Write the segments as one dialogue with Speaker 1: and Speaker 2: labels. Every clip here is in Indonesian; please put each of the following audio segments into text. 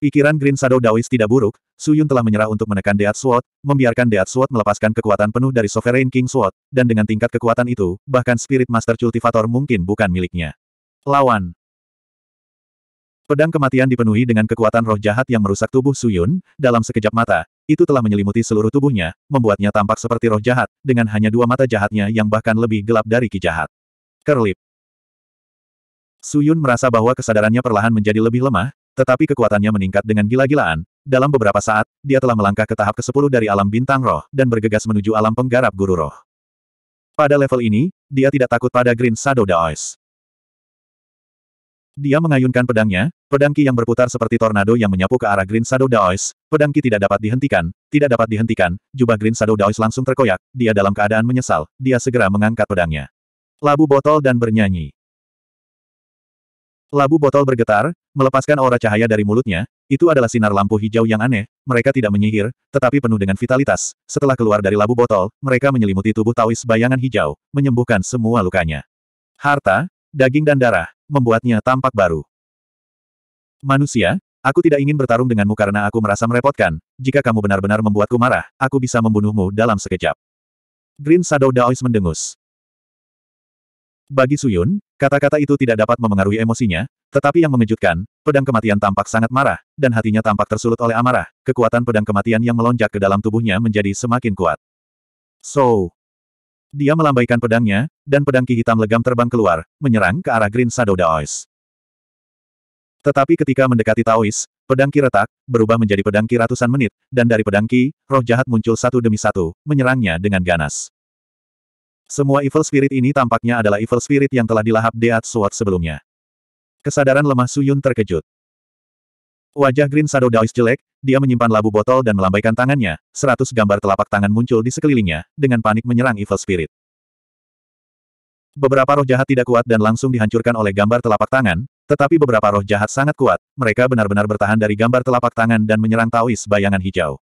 Speaker 1: Pikiran Green Shadow Daoist tidak buruk, Suyun telah menyerah untuk menekan Deat Sword, membiarkan Deat Sword melepaskan kekuatan penuh dari Sovereign King Sword, dan dengan tingkat kekuatan itu, bahkan Spirit Master Cultivator mungkin bukan miliknya. Lawan Pedang kematian dipenuhi dengan kekuatan roh jahat yang merusak tubuh Suyun, dalam sekejap mata, itu telah menyelimuti seluruh tubuhnya, membuatnya tampak seperti roh jahat, dengan hanya dua mata jahatnya yang bahkan lebih gelap dari ki jahat. Kerlip Suyun merasa bahwa kesadarannya perlahan menjadi lebih lemah, tetapi kekuatannya meningkat dengan gila-gilaan, dalam beberapa saat, dia telah melangkah ke tahap ke-10 dari alam bintang roh, dan bergegas menuju alam penggarap guru roh. Pada level ini, dia tidak takut pada Green Shadow Daois. Dia mengayunkan pedangnya, pedangki yang berputar seperti tornado yang menyapu ke arah Green Shadow Daois, Pedangki tidak dapat dihentikan, tidak dapat dihentikan, jubah Green Shadow Daois langsung terkoyak, dia dalam keadaan menyesal, dia segera mengangkat pedangnya. Labu botol dan bernyanyi. Labu botol bergetar, melepaskan aura cahaya dari mulutnya, itu adalah sinar lampu hijau yang aneh, mereka tidak menyihir, tetapi penuh dengan vitalitas. Setelah keluar dari labu botol, mereka menyelimuti tubuh Taois bayangan hijau, menyembuhkan semua lukanya. Harta, daging dan darah, membuatnya tampak baru. Manusia, aku tidak ingin bertarung denganmu karena aku merasa merepotkan. Jika kamu benar-benar membuatku marah, aku bisa membunuhmu dalam sekejap. Green Shadow Daois mendengus. Bagi Suyun, kata-kata itu tidak dapat memengaruhi emosinya, tetapi yang mengejutkan, pedang kematian tampak sangat marah, dan hatinya tampak tersulut oleh amarah, kekuatan pedang kematian yang melonjak ke dalam tubuhnya menjadi semakin kuat. So, dia melambaikan pedangnya, dan pedang ki hitam legam terbang keluar, menyerang ke arah Green Shadow Daois. Tetapi ketika mendekati Taois, pedang ki retak, berubah menjadi pedang ki ratusan menit, dan dari pedang ki, roh jahat muncul satu demi satu, menyerangnya dengan ganas. Semua evil spirit ini tampaknya adalah evil spirit yang telah dilahap Deat Sword sebelumnya. Kesadaran lemah Suyun terkejut. Wajah Green Shadow Daoist jelek, dia menyimpan labu botol dan melambaikan tangannya, seratus gambar telapak tangan muncul di sekelilingnya, dengan panik menyerang evil spirit. Beberapa roh jahat tidak kuat dan langsung dihancurkan oleh gambar telapak tangan, tetapi beberapa roh jahat sangat kuat, mereka benar-benar bertahan dari gambar telapak tangan dan menyerang Taois bayangan hijau.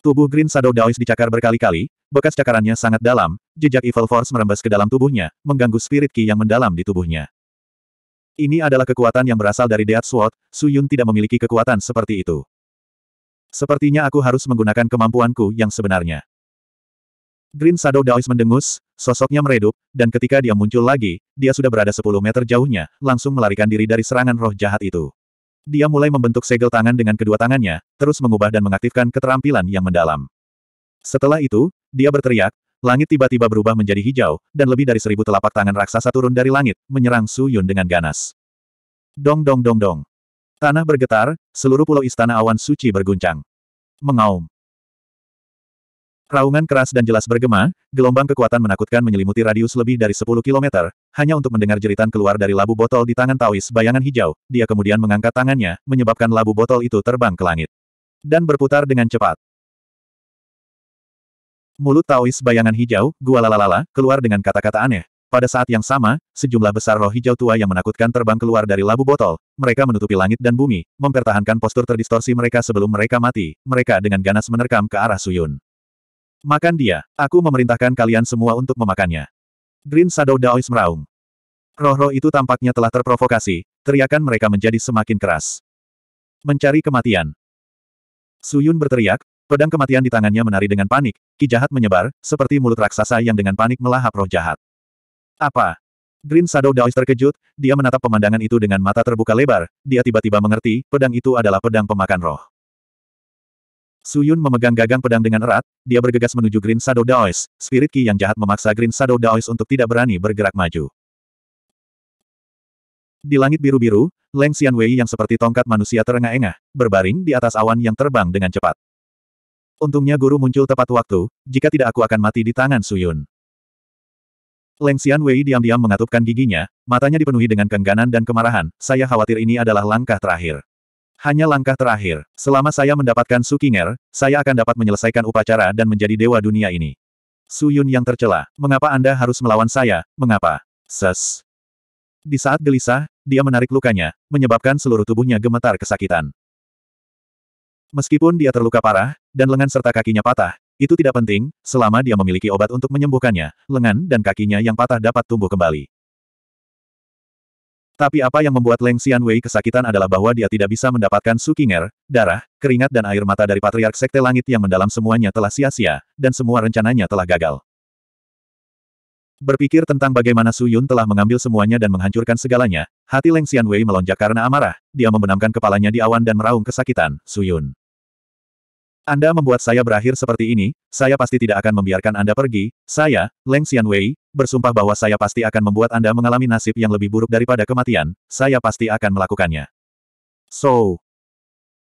Speaker 1: Tubuh Green Shadow Daois dicakar berkali-kali, bekas cakarannya sangat dalam, jejak Evil Force merembes ke dalam tubuhnya, mengganggu spirit ki yang mendalam di tubuhnya. Ini adalah kekuatan yang berasal dari Death Sword, Su Yun tidak memiliki kekuatan seperti itu. Sepertinya aku harus menggunakan kemampuanku yang sebenarnya. Green Shadow Daois mendengus, sosoknya meredup, dan ketika dia muncul lagi, dia sudah berada 10 meter jauhnya, langsung melarikan diri dari serangan roh jahat itu. Dia mulai membentuk segel tangan dengan kedua tangannya, terus mengubah dan mengaktifkan keterampilan yang mendalam. Setelah itu, dia berteriak, langit tiba-tiba berubah menjadi hijau, dan lebih dari seribu telapak tangan raksasa turun dari langit, menyerang Su Yun dengan ganas. Dong dong dong dong. Tanah bergetar, seluruh pulau istana awan suci berguncang. Mengaum. Raungan keras dan jelas bergema, gelombang kekuatan menakutkan menyelimuti radius lebih dari 10 kilometer, hanya untuk mendengar jeritan keluar dari labu botol di tangan Taois bayangan hijau, dia kemudian mengangkat tangannya, menyebabkan labu botol itu terbang ke langit. Dan berputar dengan cepat. Mulut Taois bayangan hijau, gua lalalala, keluar dengan kata-kata aneh. Pada saat yang sama, sejumlah besar roh hijau tua yang menakutkan terbang keluar dari labu botol, mereka menutupi langit dan bumi, mempertahankan postur terdistorsi mereka sebelum mereka mati, mereka dengan ganas menerkam ke arah Suyun. Makan dia. Aku memerintahkan kalian semua untuk memakannya. Green Shadow Daois meraung. Roh-roh itu tampaknya telah terprovokasi, teriakan mereka menjadi semakin keras. Mencari kematian. Suyun berteriak, pedang kematian di tangannya menari dengan panik, ki jahat menyebar, seperti mulut raksasa yang dengan panik melahap roh jahat. Apa? Green Shadow Daois terkejut, dia menatap pemandangan itu dengan mata terbuka lebar, dia tiba-tiba mengerti, pedang itu adalah pedang pemakan roh. Suyun memegang gagang pedang dengan erat, dia bergegas menuju Green Shadow Daois, spirit Ki yang jahat memaksa Green Shadow Daois untuk tidak berani bergerak maju. Di langit biru-biru, Leng Wei yang seperti tongkat manusia terengah-engah, berbaring di atas awan yang terbang dengan cepat. Untungnya guru muncul tepat waktu, jika tidak aku akan mati di tangan Suyun. Leng Wei diam-diam mengatupkan giginya, matanya dipenuhi dengan kengganan dan kemarahan, saya khawatir ini adalah langkah terakhir. Hanya langkah terakhir. Selama saya mendapatkan Sukinger, saya akan dapat menyelesaikan upacara dan menjadi dewa dunia ini. Su Yun yang tercela. Mengapa Anda harus melawan saya? Mengapa? Ses. Di saat gelisah, dia menarik lukanya, menyebabkan seluruh tubuhnya gemetar kesakitan. Meskipun dia terluka parah, dan lengan serta kakinya patah, itu tidak penting, selama dia memiliki obat untuk menyembuhkannya, lengan dan kakinya yang patah dapat tumbuh kembali. Tapi apa yang membuat Leng Xianwei kesakitan adalah bahwa dia tidak bisa mendapatkan sukinger, darah, keringat dan air mata dari Patriark Sekte Langit yang mendalam semuanya telah sia-sia, dan semua rencananya telah gagal. Berpikir tentang bagaimana Su Yun telah mengambil semuanya dan menghancurkan segalanya, hati Leng Xianwei melonjak karena amarah, dia membenamkan kepalanya di awan dan meraung kesakitan, Su Yun. Anda membuat saya berakhir seperti ini, saya pasti tidak akan membiarkan Anda pergi, saya, Leng Xianwei, bersumpah bahwa saya pasti akan membuat Anda mengalami nasib yang lebih buruk daripada kematian, saya pasti akan melakukannya. So.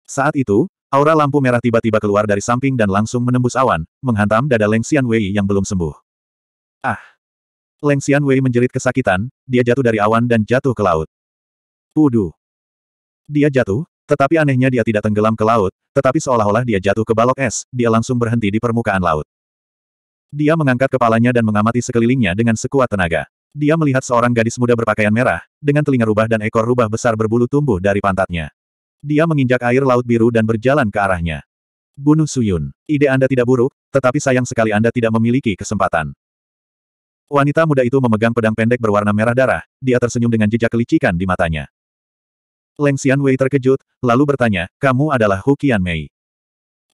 Speaker 1: Saat itu, aura lampu merah tiba-tiba keluar dari samping dan langsung menembus awan, menghantam dada Leng Xianwei yang belum sembuh. Ah. Leng Xianwei menjerit kesakitan, dia jatuh dari awan dan jatuh ke laut. Pudu. Dia jatuh, tetapi anehnya dia tidak tenggelam ke laut, tetapi seolah-olah dia jatuh ke balok es, dia langsung berhenti di permukaan laut. Dia mengangkat kepalanya dan mengamati sekelilingnya dengan sekuat tenaga. Dia melihat seorang gadis muda berpakaian merah, dengan telinga rubah dan ekor rubah besar berbulu tumbuh dari pantatnya. Dia menginjak air laut biru dan berjalan ke arahnya. Bunuh Suyun. Ide Anda tidak buruk, tetapi sayang sekali Anda tidak memiliki kesempatan. Wanita muda itu memegang pedang pendek berwarna merah darah, dia tersenyum dengan jejak kelicikan di matanya. Leng Wei terkejut, lalu bertanya, kamu adalah Hu Mei?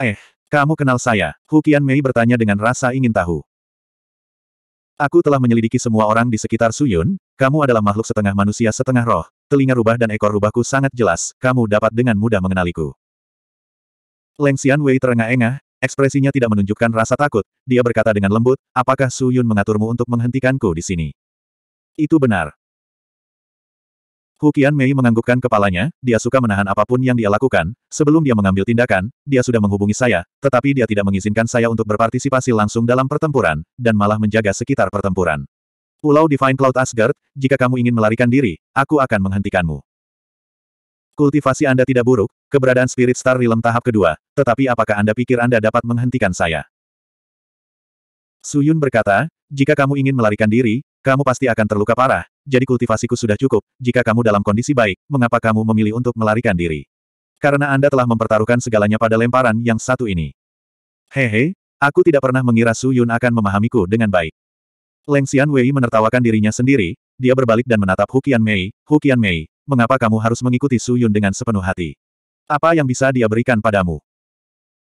Speaker 1: Eh, kamu kenal saya? Hu Mei bertanya dengan rasa ingin tahu. Aku telah menyelidiki semua orang di sekitar Suyun, kamu adalah makhluk setengah manusia setengah roh, telinga rubah dan ekor rubahku sangat jelas, kamu dapat dengan mudah mengenaliku. Leng Wei terengah-engah, ekspresinya tidak menunjukkan rasa takut, dia berkata dengan lembut, apakah Suyun mengaturmu untuk menghentikanku di sini? Itu benar, Hu Mei menganggukkan kepalanya, dia suka menahan apapun yang dia lakukan, sebelum dia mengambil tindakan, dia sudah menghubungi saya, tetapi dia tidak mengizinkan saya untuk berpartisipasi langsung dalam pertempuran, dan malah menjaga sekitar pertempuran. Pulau Divine Cloud Asgard, jika kamu ingin melarikan diri, aku akan menghentikanmu. Kultivasi Anda tidak buruk, keberadaan Spirit Star Realm tahap kedua, tetapi apakah Anda pikir Anda dapat menghentikan saya? Suyun berkata, jika kamu ingin melarikan diri, kamu pasti akan terluka parah, jadi kultivasiku sudah cukup, jika kamu dalam kondisi baik, mengapa kamu memilih untuk melarikan diri? Karena Anda telah mempertaruhkan segalanya pada lemparan yang satu ini. Hehe, aku tidak pernah mengira Su Yun akan memahamiku dengan baik. Leng Xian Wei menertawakan dirinya sendiri, dia berbalik dan menatap Hukian Mei, Hukian Mei, mengapa kamu harus mengikuti Su Yun dengan sepenuh hati? Apa yang bisa dia berikan padamu?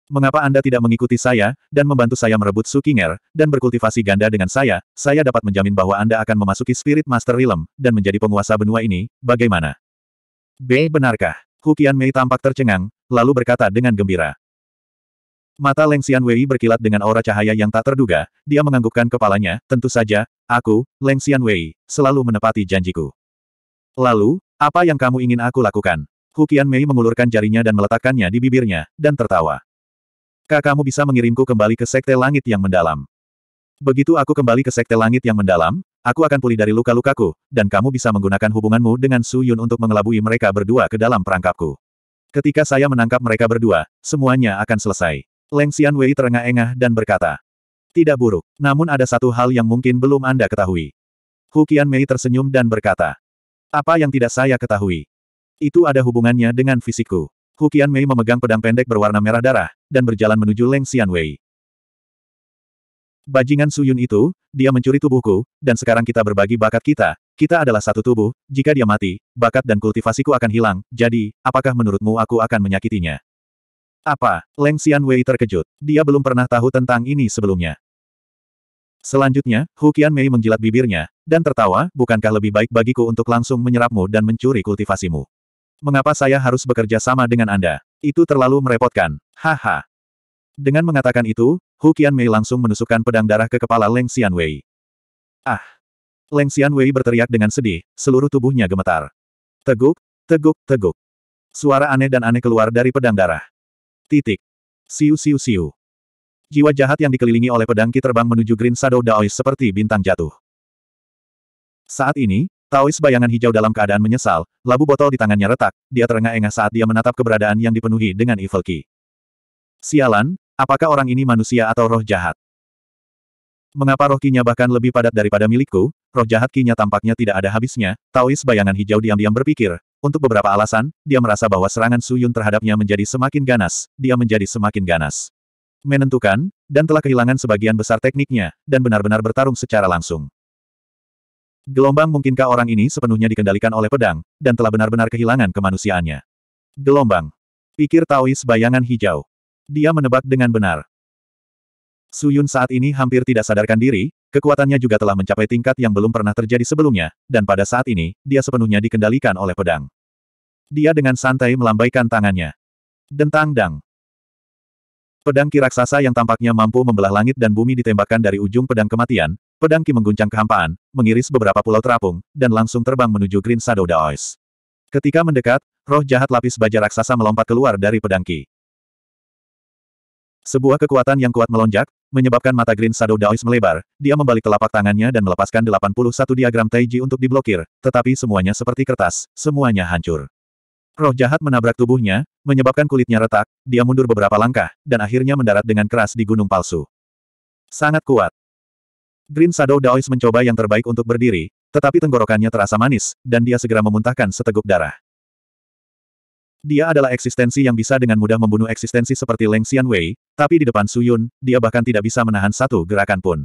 Speaker 1: Mengapa Anda tidak mengikuti saya, dan membantu saya merebut Sukinger, dan berkultivasi ganda dengan saya, saya dapat menjamin bahwa Anda akan memasuki Spirit Master Realm, dan menjadi penguasa benua ini, bagaimana? B. Benarkah? Hukian Mei tampak tercengang, lalu berkata dengan gembira. Mata Leng Xian Wei berkilat dengan aura cahaya yang tak terduga, dia menganggukkan kepalanya, tentu saja, aku, Leng Xian Wei, selalu menepati janjiku. Lalu, apa yang kamu ingin aku lakukan? Hukian Mei mengulurkan jarinya dan meletakkannya di bibirnya, dan tertawa. Kakakmu bisa mengirimku kembali ke Sekte Langit yang mendalam. Begitu aku kembali ke Sekte Langit yang mendalam, aku akan pulih dari luka-lukaku, dan kamu bisa menggunakan hubunganmu dengan Su Yun untuk mengelabui mereka berdua ke dalam perangkapku. Ketika saya menangkap mereka berdua, semuanya akan selesai. Leng Xian Wei terengah-engah dan berkata, tidak buruk. Namun ada satu hal yang mungkin belum Anda ketahui. Hu Qian Mei tersenyum dan berkata, Apa yang tidak saya ketahui? Itu ada hubungannya dengan fisikku. Hukian Mei memegang pedang pendek berwarna merah darah, dan berjalan menuju Leng Xianwei. Bajingan Suyun itu, dia mencuri tubuhku, dan sekarang kita berbagi bakat kita, kita adalah satu tubuh, jika dia mati, bakat dan kultivasiku akan hilang, jadi, apakah menurutmu aku akan menyakitinya? Apa? Leng Xianwei terkejut, dia belum pernah tahu tentang ini sebelumnya. Selanjutnya, Hukian Mei menjilat bibirnya, dan tertawa, bukankah lebih baik bagiku untuk langsung menyerapmu dan mencuri kultivasimu? Mengapa saya harus bekerja sama dengan Anda? Itu terlalu merepotkan. Haha. Dengan mengatakan itu, Hu Qianmei langsung menusukkan pedang darah ke kepala Leng Xianwei. Ah! Leng Xianwei berteriak dengan sedih, seluruh tubuhnya gemetar. Teguk, teguk, teguk. Suara aneh dan aneh keluar dari pedang darah. Titik. Siu siu siu. Jiwa jahat yang dikelilingi oleh pedang ki terbang menuju Green Shadow Daois seperti bintang jatuh. Saat ini, Taois bayangan hijau dalam keadaan menyesal, labu botol di tangannya retak, dia terengah-engah saat dia menatap keberadaan yang dipenuhi dengan Evil key. Sialan, apakah orang ini manusia atau roh jahat? Mengapa roh kinya bahkan lebih padat daripada milikku, roh jahat kinya tampaknya tidak ada habisnya, Taois bayangan hijau diam-diam berpikir, untuk beberapa alasan, dia merasa bahwa serangan Suyun terhadapnya menjadi semakin ganas, dia menjadi semakin ganas menentukan, dan telah kehilangan sebagian besar tekniknya, dan benar-benar bertarung secara langsung. Gelombang mungkinkah orang ini sepenuhnya dikendalikan oleh pedang, dan telah benar-benar kehilangan kemanusiaannya. Gelombang. Pikir Taois bayangan hijau. Dia menebak dengan benar. Suyun saat ini hampir tidak sadarkan diri, kekuatannya juga telah mencapai tingkat yang belum pernah terjadi sebelumnya, dan pada saat ini, dia sepenuhnya dikendalikan oleh pedang. Dia dengan santai melambaikan tangannya. Dentang dang. Pedang kiraksasa yang tampaknya mampu membelah langit dan bumi ditembakkan dari ujung pedang kematian, Pedang Ki mengguncang kehampaan, mengiris beberapa pulau terapung, dan langsung terbang menuju Green Shadow Daois. Ketika mendekat, roh jahat lapis baja raksasa melompat keluar dari pedang Ki. Sebuah kekuatan yang kuat melonjak, menyebabkan mata Green Shadow Daois melebar, dia membalik telapak tangannya dan melepaskan 81 diagram Taiji untuk diblokir, tetapi semuanya seperti kertas, semuanya hancur. Roh jahat menabrak tubuhnya, menyebabkan kulitnya retak, dia mundur beberapa langkah, dan akhirnya mendarat dengan keras di gunung palsu. Sangat kuat. Green Shadow Daois mencoba yang terbaik untuk berdiri, tetapi tenggorokannya terasa manis, dan dia segera memuntahkan seteguk darah. Dia adalah eksistensi yang bisa dengan mudah membunuh eksistensi seperti Leng Xian Wei, tapi di depan Suyun, dia bahkan tidak bisa menahan satu gerakan pun.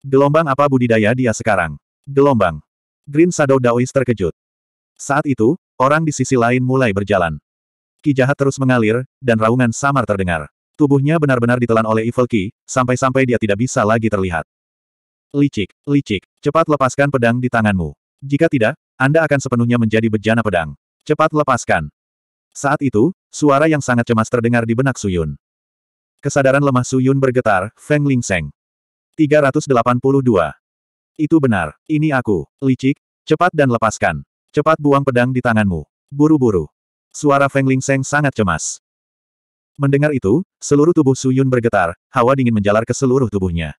Speaker 1: Gelombang apa budidaya dia sekarang? Gelombang. Green Shadow Daois terkejut. Saat itu, orang di sisi lain mulai berjalan. Ki jahat terus mengalir, dan raungan samar terdengar. Tubuhnya benar-benar ditelan oleh Evil Ki, sampai-sampai dia tidak bisa lagi terlihat. Licik, licik, cepat lepaskan pedang di tanganmu. Jika tidak, Anda akan sepenuhnya menjadi bejana pedang. Cepat lepaskan. Saat itu, suara yang sangat cemas terdengar di benak Suyun. Kesadaran lemah Suyun bergetar, Feng Ling Seng. 382. Itu benar, ini aku, licik, cepat dan lepaskan. Cepat buang pedang di tanganmu. Buru-buru. Suara Feng Ling Seng sangat cemas. Mendengar itu, seluruh tubuh Suyun bergetar, hawa dingin menjalar ke seluruh tubuhnya.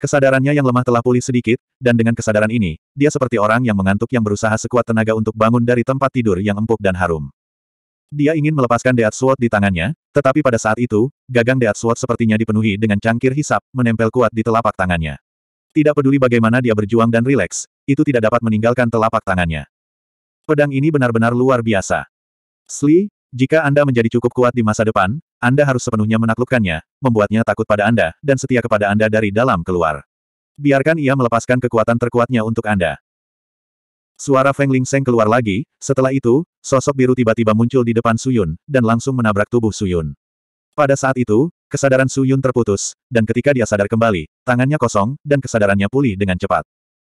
Speaker 1: Kesadarannya yang lemah telah pulih sedikit, dan dengan kesadaran ini, dia seperti orang yang mengantuk yang berusaha sekuat tenaga untuk bangun dari tempat tidur yang empuk dan harum. Dia ingin melepaskan deat Sword di tangannya, tetapi pada saat itu, gagang deat Sword sepertinya dipenuhi dengan cangkir hisap, menempel kuat di telapak tangannya. Tidak peduli bagaimana dia berjuang dan rileks, itu tidak dapat meninggalkan telapak tangannya. Pedang ini benar-benar luar biasa. Sli, jika Anda menjadi cukup kuat di masa depan, Anda harus sepenuhnya menaklukkannya, membuatnya takut pada Anda, dan setia kepada Anda dari dalam keluar. Biarkan ia melepaskan kekuatan terkuatnya untuk Anda. Suara Feng Ling Seng keluar lagi, setelah itu, sosok biru tiba-tiba muncul di depan Suyun, dan langsung menabrak tubuh Suyun. Pada saat itu, kesadaran Suyun terputus, dan ketika dia sadar kembali, tangannya kosong, dan kesadarannya pulih dengan cepat.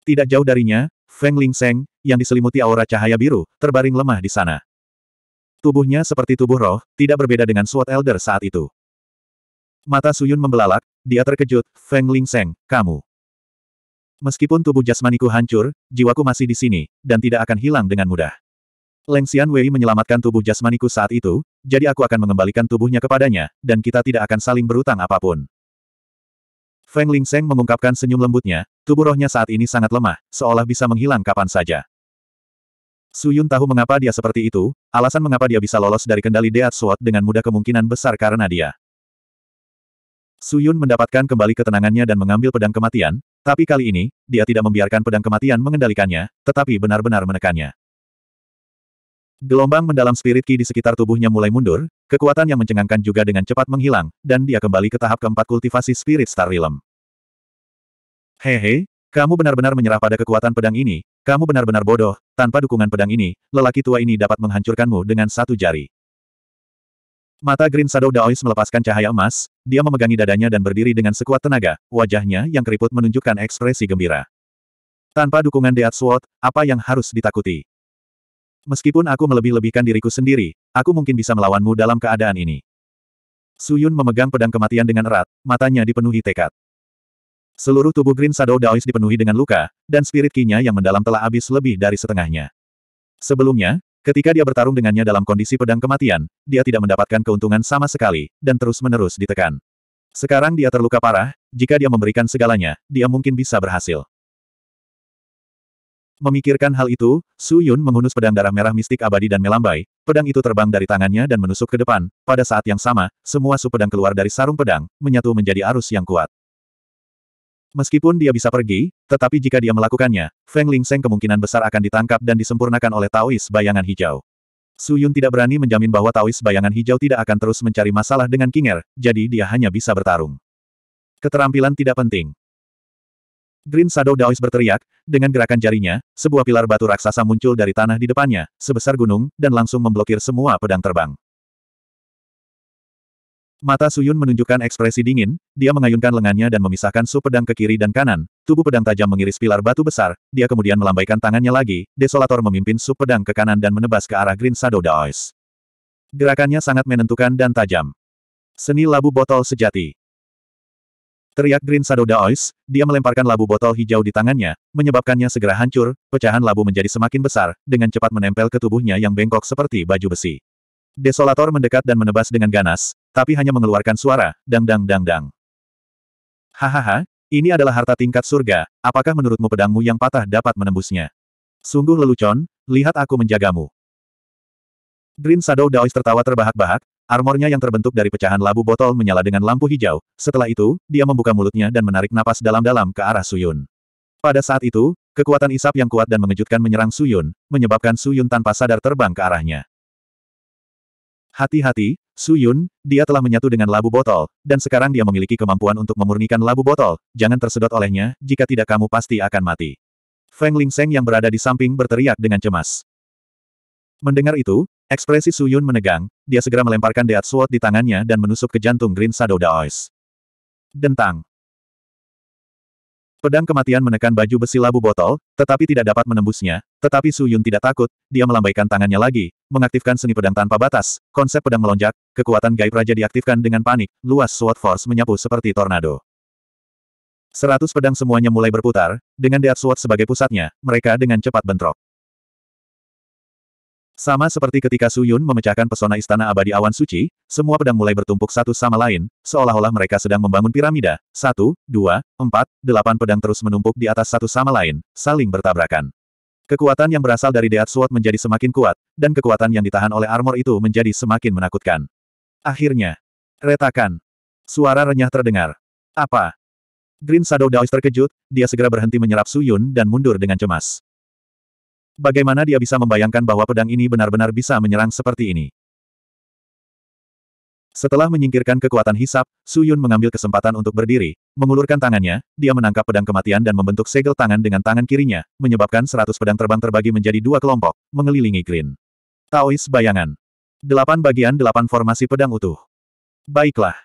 Speaker 1: Tidak jauh darinya, Feng Ling Seng, yang diselimuti aura cahaya biru, terbaring lemah di sana. Tubuhnya seperti tubuh roh, tidak berbeda dengan Sword Elder saat itu. Mata Suyun membelalak, dia terkejut, Feng Ling Seng, kamu. Meskipun tubuh jasmaniku hancur, jiwaku masih di sini, dan tidak akan hilang dengan mudah. Leng Xian Wei menyelamatkan tubuh jasmaniku saat itu, jadi aku akan mengembalikan tubuhnya kepadanya, dan kita tidak akan saling berutang apapun. Feng Ling Seng mengungkapkan senyum lembutnya, tubuh rohnya saat ini sangat lemah, seolah bisa menghilang kapan saja. Su Yun tahu mengapa dia seperti itu, alasan mengapa dia bisa lolos dari kendali Deat Sword dengan mudah kemungkinan besar karena dia. Su Yun mendapatkan kembali ketenangannya dan mengambil pedang kematian, tapi kali ini, dia tidak membiarkan pedang kematian mengendalikannya, tetapi benar-benar menekannya. Gelombang mendalam spirit ki di sekitar tubuhnya mulai mundur, kekuatan yang mencengangkan juga dengan cepat menghilang, dan dia kembali ke tahap keempat kultivasi spirit star realm. Hehe, kamu benar-benar menyerah pada kekuatan pedang ini, kamu benar-benar bodoh, tanpa dukungan pedang ini, lelaki tua ini dapat menghancurkanmu dengan satu jari. Mata Green Shadow Daois melepaskan cahaya emas, dia memegangi dadanya dan berdiri dengan sekuat tenaga, wajahnya yang keriput menunjukkan ekspresi gembira. Tanpa dukungan Deat Sword, apa yang harus ditakuti? Meskipun aku melebih-lebihkan diriku sendiri, aku mungkin bisa melawanmu dalam keadaan ini. Suyun memegang pedang kematian dengan erat, matanya dipenuhi tekad. Seluruh tubuh Green Shadow Daois dipenuhi dengan luka, dan spirit kinya yang mendalam telah habis lebih dari setengahnya. Sebelumnya, ketika dia bertarung dengannya dalam kondisi pedang kematian, dia tidak mendapatkan keuntungan sama sekali, dan terus-menerus ditekan. Sekarang dia terluka parah, jika dia memberikan segalanya, dia mungkin bisa berhasil. Memikirkan hal itu, Su Yun menghunus pedang darah merah mistik abadi dan melambai, pedang itu terbang dari tangannya dan menusuk ke depan, pada saat yang sama, semua su pedang keluar dari sarung pedang, menyatu menjadi arus yang kuat. Meskipun dia bisa pergi, tetapi jika dia melakukannya, Feng Ling Seng kemungkinan besar akan ditangkap dan disempurnakan oleh Taois bayangan hijau. Su Yun tidak berani menjamin bahwa Taois bayangan hijau tidak akan terus mencari masalah dengan Kinger, jadi dia hanya bisa bertarung. Keterampilan tidak penting. Green Shadow Daois berteriak, dengan gerakan jarinya, sebuah pilar batu raksasa muncul dari tanah di depannya, sebesar gunung, dan langsung memblokir semua pedang terbang. Mata Suyun menunjukkan ekspresi dingin, dia mengayunkan lengannya dan memisahkan su pedang ke kiri dan kanan, tubuh pedang tajam mengiris pilar batu besar, dia kemudian melambaikan tangannya lagi, Desolator memimpin su pedang ke kanan dan menebas ke arah Green Shadow Daois. Gerakannya sangat menentukan dan tajam. Seni labu botol sejati. Teriak Green Shadow Daois, dia melemparkan labu botol hijau di tangannya, menyebabkannya segera hancur, pecahan labu menjadi semakin besar, dengan cepat menempel ke tubuhnya yang bengkok seperti baju besi. Desolator mendekat dan menebas dengan ganas, tapi hanya mengeluarkan suara, dang-dang-dang-dang. Hahaha, ini adalah harta tingkat surga, apakah menurutmu pedangmu yang patah dapat menembusnya? Sungguh lelucon, lihat aku menjagamu. Green Shadow Daois tertawa terbahak-bahak, armornya yang terbentuk dari pecahan labu botol menyala dengan lampu hijau, setelah itu, dia membuka mulutnya dan menarik napas dalam-dalam ke arah Suyun. Pada saat itu, kekuatan isap yang kuat dan mengejutkan menyerang Suyun, menyebabkan Suyun tanpa sadar terbang ke arahnya. Hati-hati, Su Yun, dia telah menyatu dengan labu botol, dan sekarang dia memiliki kemampuan untuk memurnikan labu botol, jangan tersedot olehnya, jika tidak kamu pasti akan mati. Feng Ling Seng yang berada di samping berteriak dengan cemas. Mendengar itu, ekspresi Su Yun menegang, dia segera melemparkan Deat Sword di tangannya dan menusuk ke jantung Green Shadow Daois. Dentang. Pedang kematian menekan baju besi labu botol, tetapi tidak dapat menembusnya, tetapi Su Yun tidak takut, dia melambaikan tangannya lagi, mengaktifkan seni pedang tanpa batas, konsep pedang melonjak, kekuatan gaib raja diaktifkan dengan panik, luas Sword Force menyapu seperti tornado. Seratus pedang semuanya mulai berputar, dengan Death Sword sebagai pusatnya, mereka dengan cepat bentrok. Sama seperti ketika Suyun memecahkan pesona istana abadi awan suci, semua pedang mulai bertumpuk satu sama lain, seolah-olah mereka sedang membangun piramida. Satu, dua, empat, delapan pedang terus menumpuk di atas satu sama lain, saling bertabrakan. Kekuatan yang berasal dari Deat Sword menjadi semakin kuat, dan kekuatan yang ditahan oleh armor itu menjadi semakin menakutkan. Akhirnya. Retakan. Suara renyah terdengar. Apa? Green Shadow Daois terkejut, dia segera berhenti menyerap Suyun dan mundur dengan cemas. Bagaimana dia bisa membayangkan bahwa pedang ini benar-benar bisa menyerang seperti ini? Setelah menyingkirkan kekuatan hisap, Su Yun mengambil kesempatan untuk berdiri, mengulurkan tangannya, dia menangkap pedang kematian dan membentuk segel tangan dengan tangan kirinya, menyebabkan seratus pedang terbang terbagi menjadi dua kelompok, mengelilingi Green. Taois bayangan. Delapan bagian delapan formasi pedang utuh. Baiklah.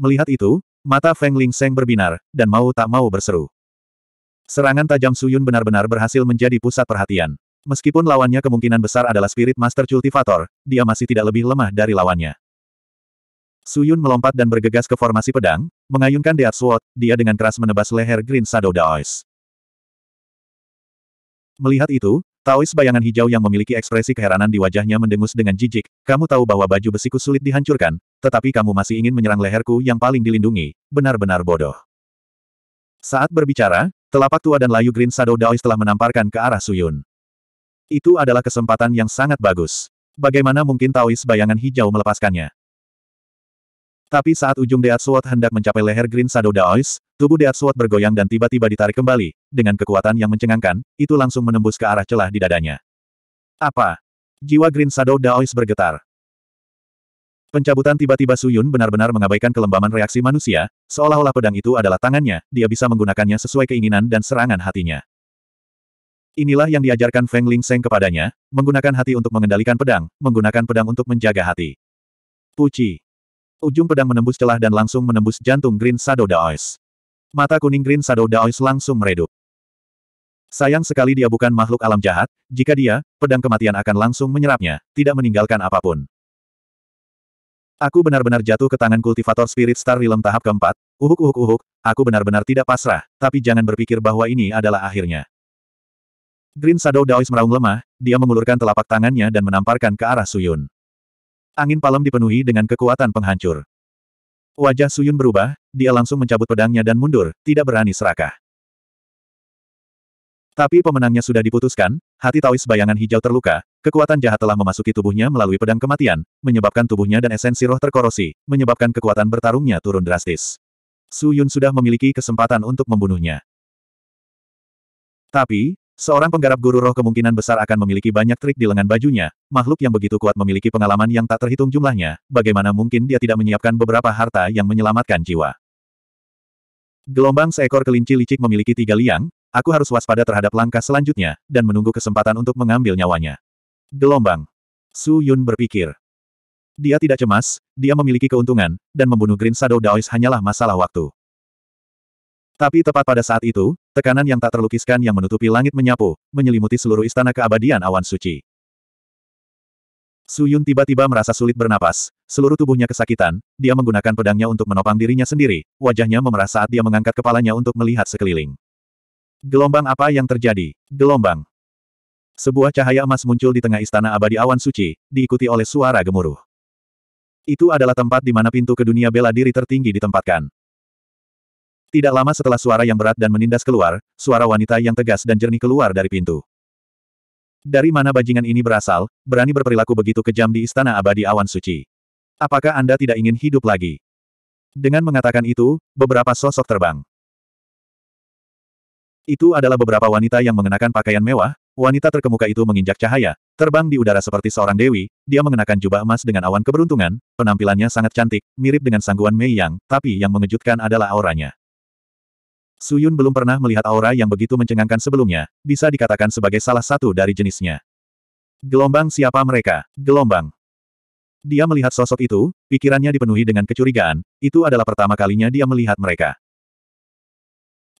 Speaker 1: Melihat itu, mata Feng Ling Seng berbinar, dan mau tak mau berseru. Serangan tajam Su Yun benar-benar berhasil menjadi pusat perhatian. Meskipun lawannya kemungkinan besar adalah Spirit Master Cultivator, dia masih tidak lebih lemah dari lawannya. Suyun melompat dan bergegas ke formasi pedang, mengayunkan Dead Sword, dia dengan keras menebas leher Green Shadow Daois. Melihat itu, Taois bayangan hijau yang memiliki ekspresi keheranan di wajahnya mendengus dengan jijik, kamu tahu bahwa baju besiku sulit dihancurkan, tetapi kamu masih ingin menyerang leherku yang paling dilindungi, benar-benar bodoh. Saat berbicara, telapak tua dan layu Green Shadow Daois telah menamparkan ke arah Suyun. Itu adalah kesempatan yang sangat bagus. Bagaimana mungkin Taois bayangan hijau melepaskannya? Tapi saat ujung deat Sword hendak mencapai leher Green Shadow Daois, tubuh deat Sword bergoyang dan tiba-tiba ditarik kembali, dengan kekuatan yang mencengangkan, itu langsung menembus ke arah celah di dadanya. Apa? Jiwa Green Shadow Daois bergetar. Pencabutan tiba-tiba Suyun benar-benar mengabaikan kelembaman reaksi manusia, seolah-olah pedang itu adalah tangannya, dia bisa menggunakannya sesuai keinginan dan serangan hatinya. Inilah yang diajarkan Feng Ling Seng kepadanya, menggunakan hati untuk mengendalikan pedang, menggunakan pedang untuk menjaga hati. Puci. Ujung pedang menembus celah dan langsung menembus jantung Green Shadow Daois. Mata kuning Green Shadow Daois langsung meredup. Sayang sekali dia bukan makhluk alam jahat, jika dia, pedang kematian akan langsung menyerapnya, tidak meninggalkan apapun. Aku benar-benar jatuh ke tangan kultivator Spirit Star Realm tahap keempat, uhuk uhuk uhuk, aku benar-benar tidak pasrah, tapi jangan berpikir bahwa ini adalah akhirnya. Green Shadow Daois meraung lemah, dia mengulurkan telapak tangannya dan menamparkan ke arah Suyun. Angin palem dipenuhi dengan kekuatan penghancur. Wajah Suyun berubah, dia langsung mencabut pedangnya dan mundur, tidak berani serakah. Tapi pemenangnya sudah diputuskan, hati Taois bayangan hijau terluka, kekuatan jahat telah memasuki tubuhnya melalui pedang kematian, menyebabkan tubuhnya dan esensi roh terkorosi, menyebabkan kekuatan bertarungnya turun drastis. Suyun sudah memiliki kesempatan untuk membunuhnya. Tapi, Seorang penggarap guru roh kemungkinan besar akan memiliki banyak trik di lengan bajunya, makhluk yang begitu kuat memiliki pengalaman yang tak terhitung jumlahnya, bagaimana mungkin dia tidak menyiapkan beberapa harta yang menyelamatkan jiwa. Gelombang seekor kelinci licik memiliki tiga liang, aku harus waspada terhadap langkah selanjutnya, dan menunggu kesempatan untuk mengambil nyawanya. Gelombang. Su Yun berpikir. Dia tidak cemas, dia memiliki keuntungan, dan membunuh Green Shadow Daois hanyalah masalah waktu. Tapi tepat pada saat itu, tekanan yang tak terlukiskan yang menutupi langit menyapu, menyelimuti seluruh istana keabadian awan suci. Suyun tiba-tiba merasa sulit bernapas, seluruh tubuhnya kesakitan, dia menggunakan pedangnya untuk menopang dirinya sendiri, wajahnya memerah saat dia mengangkat kepalanya untuk melihat sekeliling. Gelombang apa yang terjadi? Gelombang. Sebuah cahaya emas muncul di tengah istana abadi awan suci, diikuti oleh suara gemuruh. Itu adalah tempat di mana pintu ke dunia bela diri tertinggi ditempatkan. Tidak lama setelah suara yang berat dan menindas keluar, suara wanita yang tegas dan jernih keluar dari pintu. Dari mana bajingan ini berasal, berani berperilaku begitu kejam di istana abadi awan suci. Apakah Anda tidak ingin hidup lagi? Dengan mengatakan itu, beberapa sosok terbang. Itu adalah beberapa wanita yang mengenakan pakaian mewah, wanita terkemuka itu menginjak cahaya, terbang di udara seperti seorang dewi, dia mengenakan jubah emas dengan awan keberuntungan, penampilannya sangat cantik, mirip dengan sangguan Mei Yang, tapi yang mengejutkan adalah auranya. Suyun belum pernah melihat aura yang begitu mencengangkan sebelumnya, bisa dikatakan sebagai salah satu dari jenisnya. Gelombang siapa mereka? Gelombang. Dia melihat sosok itu, pikirannya dipenuhi dengan kecurigaan, itu adalah pertama kalinya dia melihat mereka.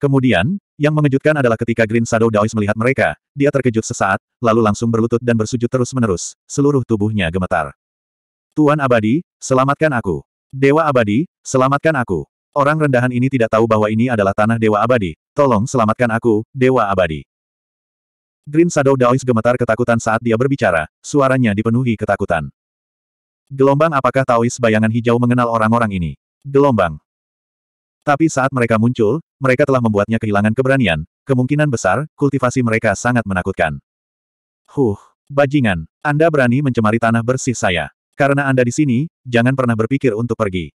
Speaker 1: Kemudian, yang mengejutkan adalah ketika Green Shadow Daois melihat mereka, dia terkejut sesaat, lalu langsung berlutut dan bersujud terus-menerus, seluruh tubuhnya gemetar. Tuan Abadi, selamatkan aku. Dewa Abadi, selamatkan aku. Orang rendahan ini tidak tahu bahwa ini adalah tanah Dewa Abadi. Tolong selamatkan aku, Dewa Abadi. Green Shadow Daois gemetar ketakutan saat dia berbicara, suaranya dipenuhi ketakutan. Gelombang apakah Taois bayangan hijau mengenal orang-orang ini? Gelombang. Tapi saat mereka muncul, mereka telah membuatnya kehilangan keberanian, kemungkinan besar, kultivasi mereka sangat menakutkan. Huh, bajingan, Anda berani mencemari tanah bersih saya. Karena Anda di sini, jangan pernah berpikir untuk pergi.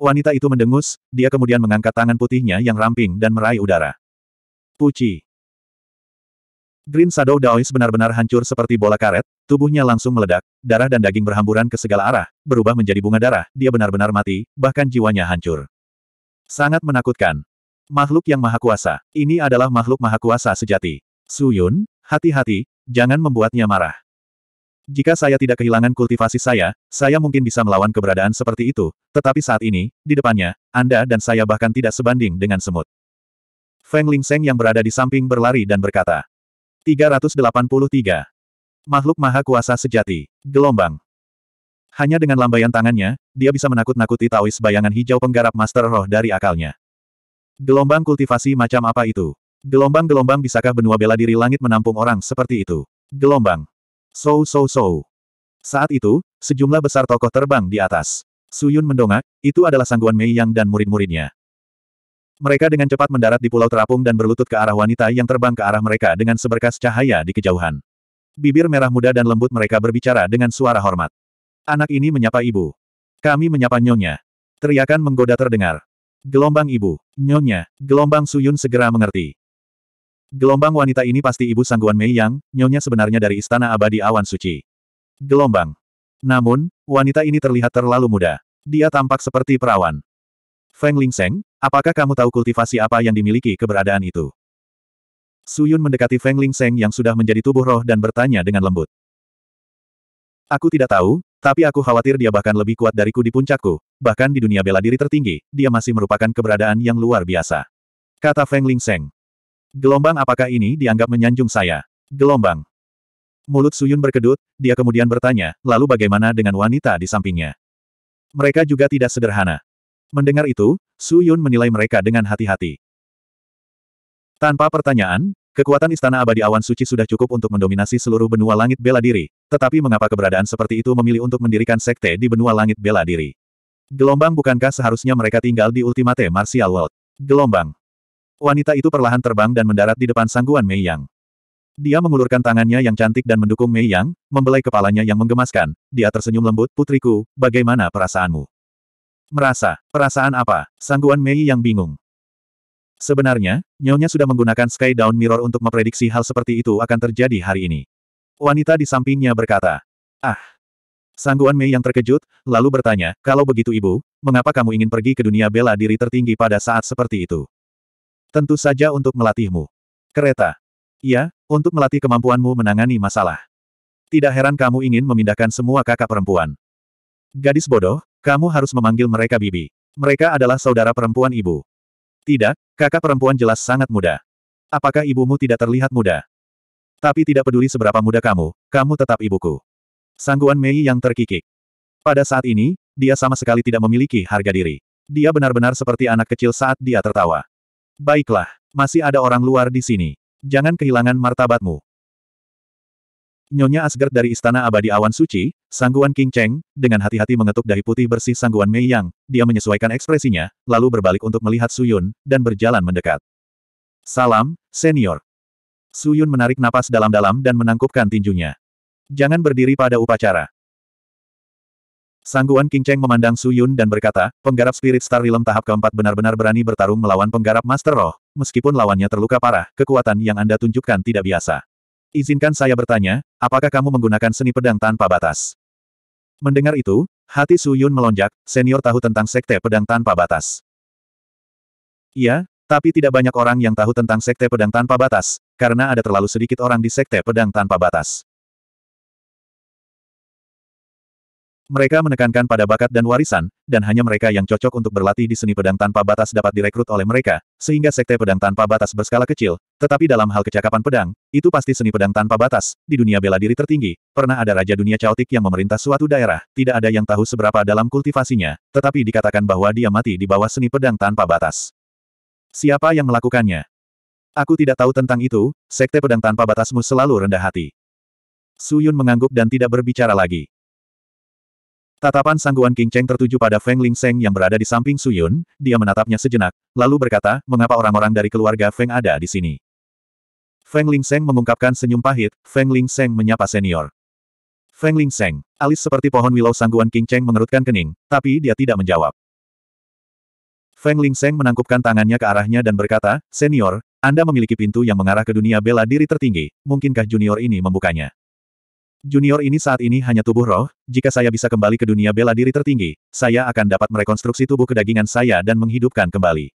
Speaker 1: Wanita itu mendengus, dia kemudian mengangkat tangan putihnya yang ramping dan meraih udara. Puci. Green Shadow Daois benar-benar hancur seperti bola karet, tubuhnya langsung meledak, darah dan daging berhamburan ke segala arah, berubah menjadi bunga darah, dia benar-benar mati, bahkan jiwanya hancur. Sangat menakutkan. Makhluk yang maha kuasa. Ini adalah makhluk maha kuasa sejati. Suyun, hati-hati, jangan membuatnya marah. Jika saya tidak kehilangan kultivasi saya, saya mungkin bisa melawan keberadaan seperti itu, tetapi saat ini, di depannya, Anda dan saya bahkan tidak sebanding dengan semut. Feng Ling Seng yang berada di samping berlari dan berkata. 383. Makhluk maha kuasa sejati. Gelombang. Hanya dengan lambaian tangannya, dia bisa menakut-nakuti Taois bayangan hijau penggarap master roh dari akalnya. Gelombang kultivasi macam apa itu? Gelombang-gelombang bisakah benua bela diri langit menampung orang seperti itu? Gelombang. So so so. Saat itu, sejumlah besar tokoh terbang di atas. Suyun mendongak, itu adalah sangguan Mei Yang dan murid-muridnya. Mereka dengan cepat mendarat di pulau terapung dan berlutut ke arah wanita yang terbang ke arah mereka dengan seberkas cahaya di kejauhan. Bibir merah muda dan lembut mereka berbicara dengan suara hormat. Anak ini menyapa ibu. Kami menyapa nyonya. Teriakan menggoda terdengar. Gelombang ibu, nyonya, gelombang Suyun segera mengerti. Gelombang wanita ini pasti ibu sangguan Mei Yang, nyonya sebenarnya dari Istana Abadi Awan Suci. Gelombang. Namun, wanita ini terlihat terlalu muda. Dia tampak seperti perawan. Feng Ling Lingseng, apakah kamu tahu kultivasi apa yang dimiliki keberadaan itu? Suyun mendekati Feng Ling Lingseng yang sudah menjadi tubuh roh dan bertanya dengan lembut. Aku tidak tahu, tapi aku khawatir dia bahkan lebih kuat dariku di puncakku, bahkan di dunia bela diri tertinggi, dia masih merupakan keberadaan yang luar biasa. Kata Feng Ling Lingseng. Gelombang apakah ini dianggap menyanjung saya? Gelombang. Mulut Suyun berkedut, dia kemudian bertanya, lalu bagaimana dengan wanita di sampingnya? Mereka juga tidak sederhana. Mendengar itu, Suyun menilai mereka dengan hati-hati. Tanpa pertanyaan, kekuatan Istana Abadi Awan Suci sudah cukup untuk mendominasi seluruh benua langit bela diri, tetapi mengapa keberadaan seperti itu memilih untuk mendirikan sekte di benua langit bela diri? Gelombang bukankah seharusnya mereka tinggal di Ultimate Martial World? Gelombang. Wanita itu perlahan terbang dan mendarat di depan sangguan Mei Yang. Dia mengulurkan tangannya yang cantik dan mendukung Mei Yang, membelai kepalanya yang menggemaskan. Dia tersenyum lembut, putriku, bagaimana perasaanmu? Merasa, perasaan apa? Sangguan Mei yang bingung. Sebenarnya, Nyonya sudah menggunakan Sky Down Mirror untuk memprediksi hal seperti itu akan terjadi hari ini. Wanita di sampingnya berkata, Ah! Sangguan Mei yang terkejut, lalu bertanya, kalau begitu ibu, mengapa kamu ingin pergi ke dunia bela diri tertinggi pada saat seperti itu? Tentu saja untuk melatihmu. Kereta. Iya, untuk melatih kemampuanmu menangani masalah. Tidak heran kamu ingin memindahkan semua kakak perempuan. Gadis bodoh, kamu harus memanggil mereka bibi. Mereka adalah saudara perempuan ibu. Tidak, kakak perempuan jelas sangat muda. Apakah ibumu tidak terlihat muda? Tapi tidak peduli seberapa muda kamu, kamu tetap ibuku. Sangguan Mei yang terkikik. Pada saat ini, dia sama sekali tidak memiliki harga diri. Dia benar-benar seperti anak kecil saat dia tertawa. Baiklah, masih ada orang luar di sini. Jangan kehilangan martabatmu. Nyonya Asgard dari Istana Abadi Awan Suci, Sangguan King Cheng, dengan hati-hati mengetuk dahi putih bersih Sangguan Mei Yang, dia menyesuaikan ekspresinya, lalu berbalik untuk melihat Suyun, dan berjalan mendekat. Salam, senior. Suyun menarik napas dalam-dalam dan menangkupkan tinjunya. Jangan berdiri pada upacara. Sangguan King Cheng memandang Su Yun dan berkata, penggarap Spirit Star Realm tahap keempat benar-benar berani bertarung melawan penggarap Master Roh, meskipun lawannya terluka parah, kekuatan yang Anda tunjukkan tidak biasa. Izinkan saya bertanya, apakah kamu menggunakan seni pedang tanpa batas? Mendengar itu, hati Su Yun melonjak, senior tahu tentang sekte pedang tanpa batas. Iya, tapi tidak banyak orang yang tahu tentang sekte pedang tanpa batas, karena ada terlalu sedikit orang di sekte pedang tanpa batas. Mereka menekankan pada bakat dan warisan, dan hanya mereka yang cocok untuk berlatih di seni pedang tanpa batas dapat direkrut oleh mereka, sehingga sekte pedang tanpa batas berskala kecil, tetapi dalam hal kecakapan pedang, itu pasti seni pedang tanpa batas, di dunia bela diri tertinggi, pernah ada raja dunia caotik yang memerintah suatu daerah, tidak ada yang tahu seberapa dalam kultivasinya, tetapi dikatakan bahwa dia mati di bawah seni pedang tanpa batas. Siapa yang melakukannya? Aku tidak tahu tentang itu, sekte pedang tanpa batasmu selalu rendah hati. Suyun mengangguk dan tidak berbicara lagi. Tatapan sangguan King Cheng tertuju pada Feng Ling Seng yang berada di samping Su Yun, dia menatapnya sejenak, lalu berkata, mengapa orang-orang dari keluarga Feng ada di sini? Feng Ling Seng mengungkapkan senyum pahit, Feng Ling Seng menyapa senior. Feng Ling Seng, alis seperti pohon willow sangguan King Cheng mengerutkan kening, tapi dia tidak menjawab. Feng Ling Seng menangkupkan tangannya ke arahnya dan berkata, Senior, Anda memiliki pintu yang mengarah ke dunia bela diri tertinggi, mungkinkah junior ini membukanya? Junior ini saat ini hanya tubuh roh, jika saya bisa kembali ke dunia bela diri tertinggi, saya akan dapat merekonstruksi tubuh kedagingan saya dan menghidupkan kembali.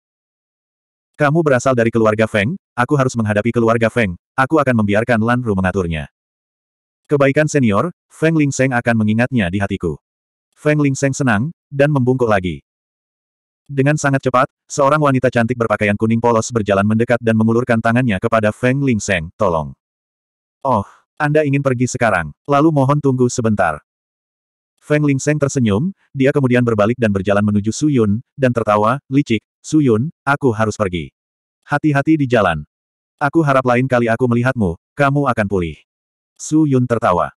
Speaker 1: Kamu berasal dari keluarga Feng, aku harus menghadapi keluarga Feng, aku akan membiarkan Lan Ru mengaturnya. Kebaikan senior, Feng Ling Seng akan mengingatnya di hatiku. Feng Ling Seng senang, dan membungkuk lagi. Dengan sangat cepat, seorang wanita cantik berpakaian kuning polos berjalan mendekat dan mengulurkan tangannya kepada Feng Ling Seng, tolong. Oh, anda ingin pergi sekarang, lalu mohon tunggu sebentar. Feng Ling Seng tersenyum, dia kemudian berbalik dan berjalan menuju Su Yun dan tertawa, licik, Su Yun, aku harus pergi. Hati-hati di jalan. Aku harap lain kali aku melihatmu, kamu akan pulih. Su Yun tertawa.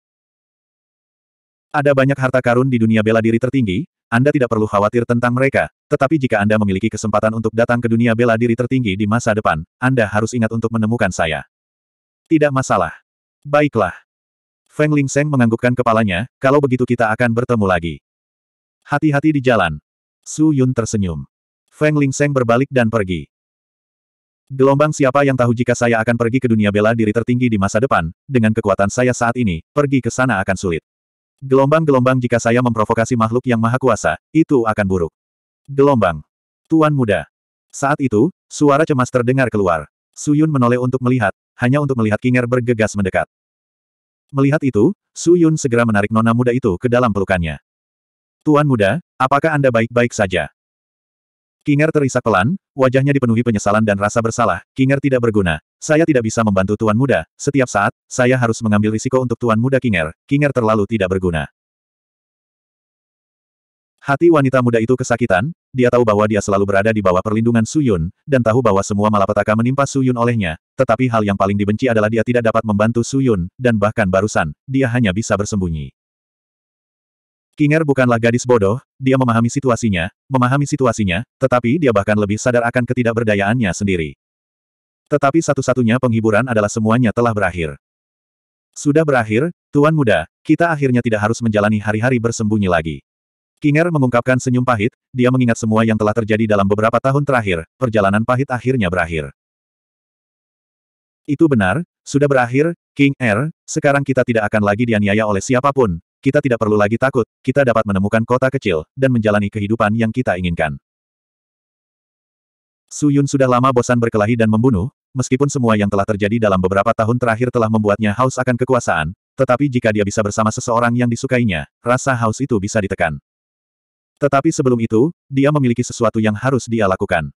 Speaker 1: Ada banyak harta karun di dunia bela diri tertinggi, Anda tidak perlu khawatir tentang mereka, tetapi jika Anda memiliki kesempatan untuk datang ke dunia bela diri tertinggi di masa depan, Anda harus ingat untuk menemukan saya. Tidak masalah. Baiklah. Feng Ling Seng menganggukkan kepalanya, kalau begitu kita akan bertemu lagi. Hati-hati di jalan. Su Yun tersenyum. Feng Ling Seng berbalik dan pergi. Gelombang siapa yang tahu jika saya akan pergi ke dunia bela diri tertinggi di masa depan, dengan kekuatan saya saat ini, pergi ke sana akan sulit. Gelombang-gelombang jika saya memprovokasi makhluk yang maha kuasa, itu akan buruk. Gelombang. Tuan muda. Saat itu, suara cemas terdengar keluar. Suyun menoleh untuk melihat, hanya untuk melihat Kinger bergegas mendekat. Melihat itu, Suyun segera menarik nona muda itu ke dalam pelukannya. Tuan muda, apakah Anda baik-baik saja? Kinger terisak pelan, wajahnya dipenuhi penyesalan dan rasa bersalah. Kinger tidak berguna. Saya tidak bisa membantu Tuan Muda. Setiap saat, saya harus mengambil risiko untuk Tuan Muda Kinger. Kinger terlalu tidak berguna. Hati wanita muda itu kesakitan, dia tahu bahwa dia selalu berada di bawah perlindungan Suyun, dan tahu bahwa semua malapetaka menimpa Suyun olehnya, tetapi hal yang paling dibenci adalah dia tidak dapat membantu Suyun, dan bahkan barusan, dia hanya bisa bersembunyi. Kinger bukanlah gadis bodoh, dia memahami situasinya, memahami situasinya, tetapi dia bahkan lebih sadar akan ketidakberdayaannya sendiri. Tetapi satu-satunya penghiburan adalah semuanya telah berakhir. Sudah berakhir, Tuan Muda, kita akhirnya tidak harus menjalani hari-hari bersembunyi lagi. Kinger mengungkapkan senyum pahit, dia mengingat semua yang telah terjadi dalam beberapa tahun terakhir, perjalanan pahit akhirnya berakhir. Itu benar, sudah berakhir, King R, er, sekarang kita tidak akan lagi dianiaya oleh siapapun, kita tidak perlu lagi takut, kita dapat menemukan kota kecil, dan menjalani kehidupan yang kita inginkan. Su Yun sudah lama bosan berkelahi dan membunuh, meskipun semua yang telah terjadi dalam beberapa tahun terakhir telah membuatnya haus akan kekuasaan, tetapi jika dia bisa bersama seseorang yang disukainya, rasa haus itu bisa ditekan. Tetapi sebelum itu, dia memiliki sesuatu yang harus dia lakukan.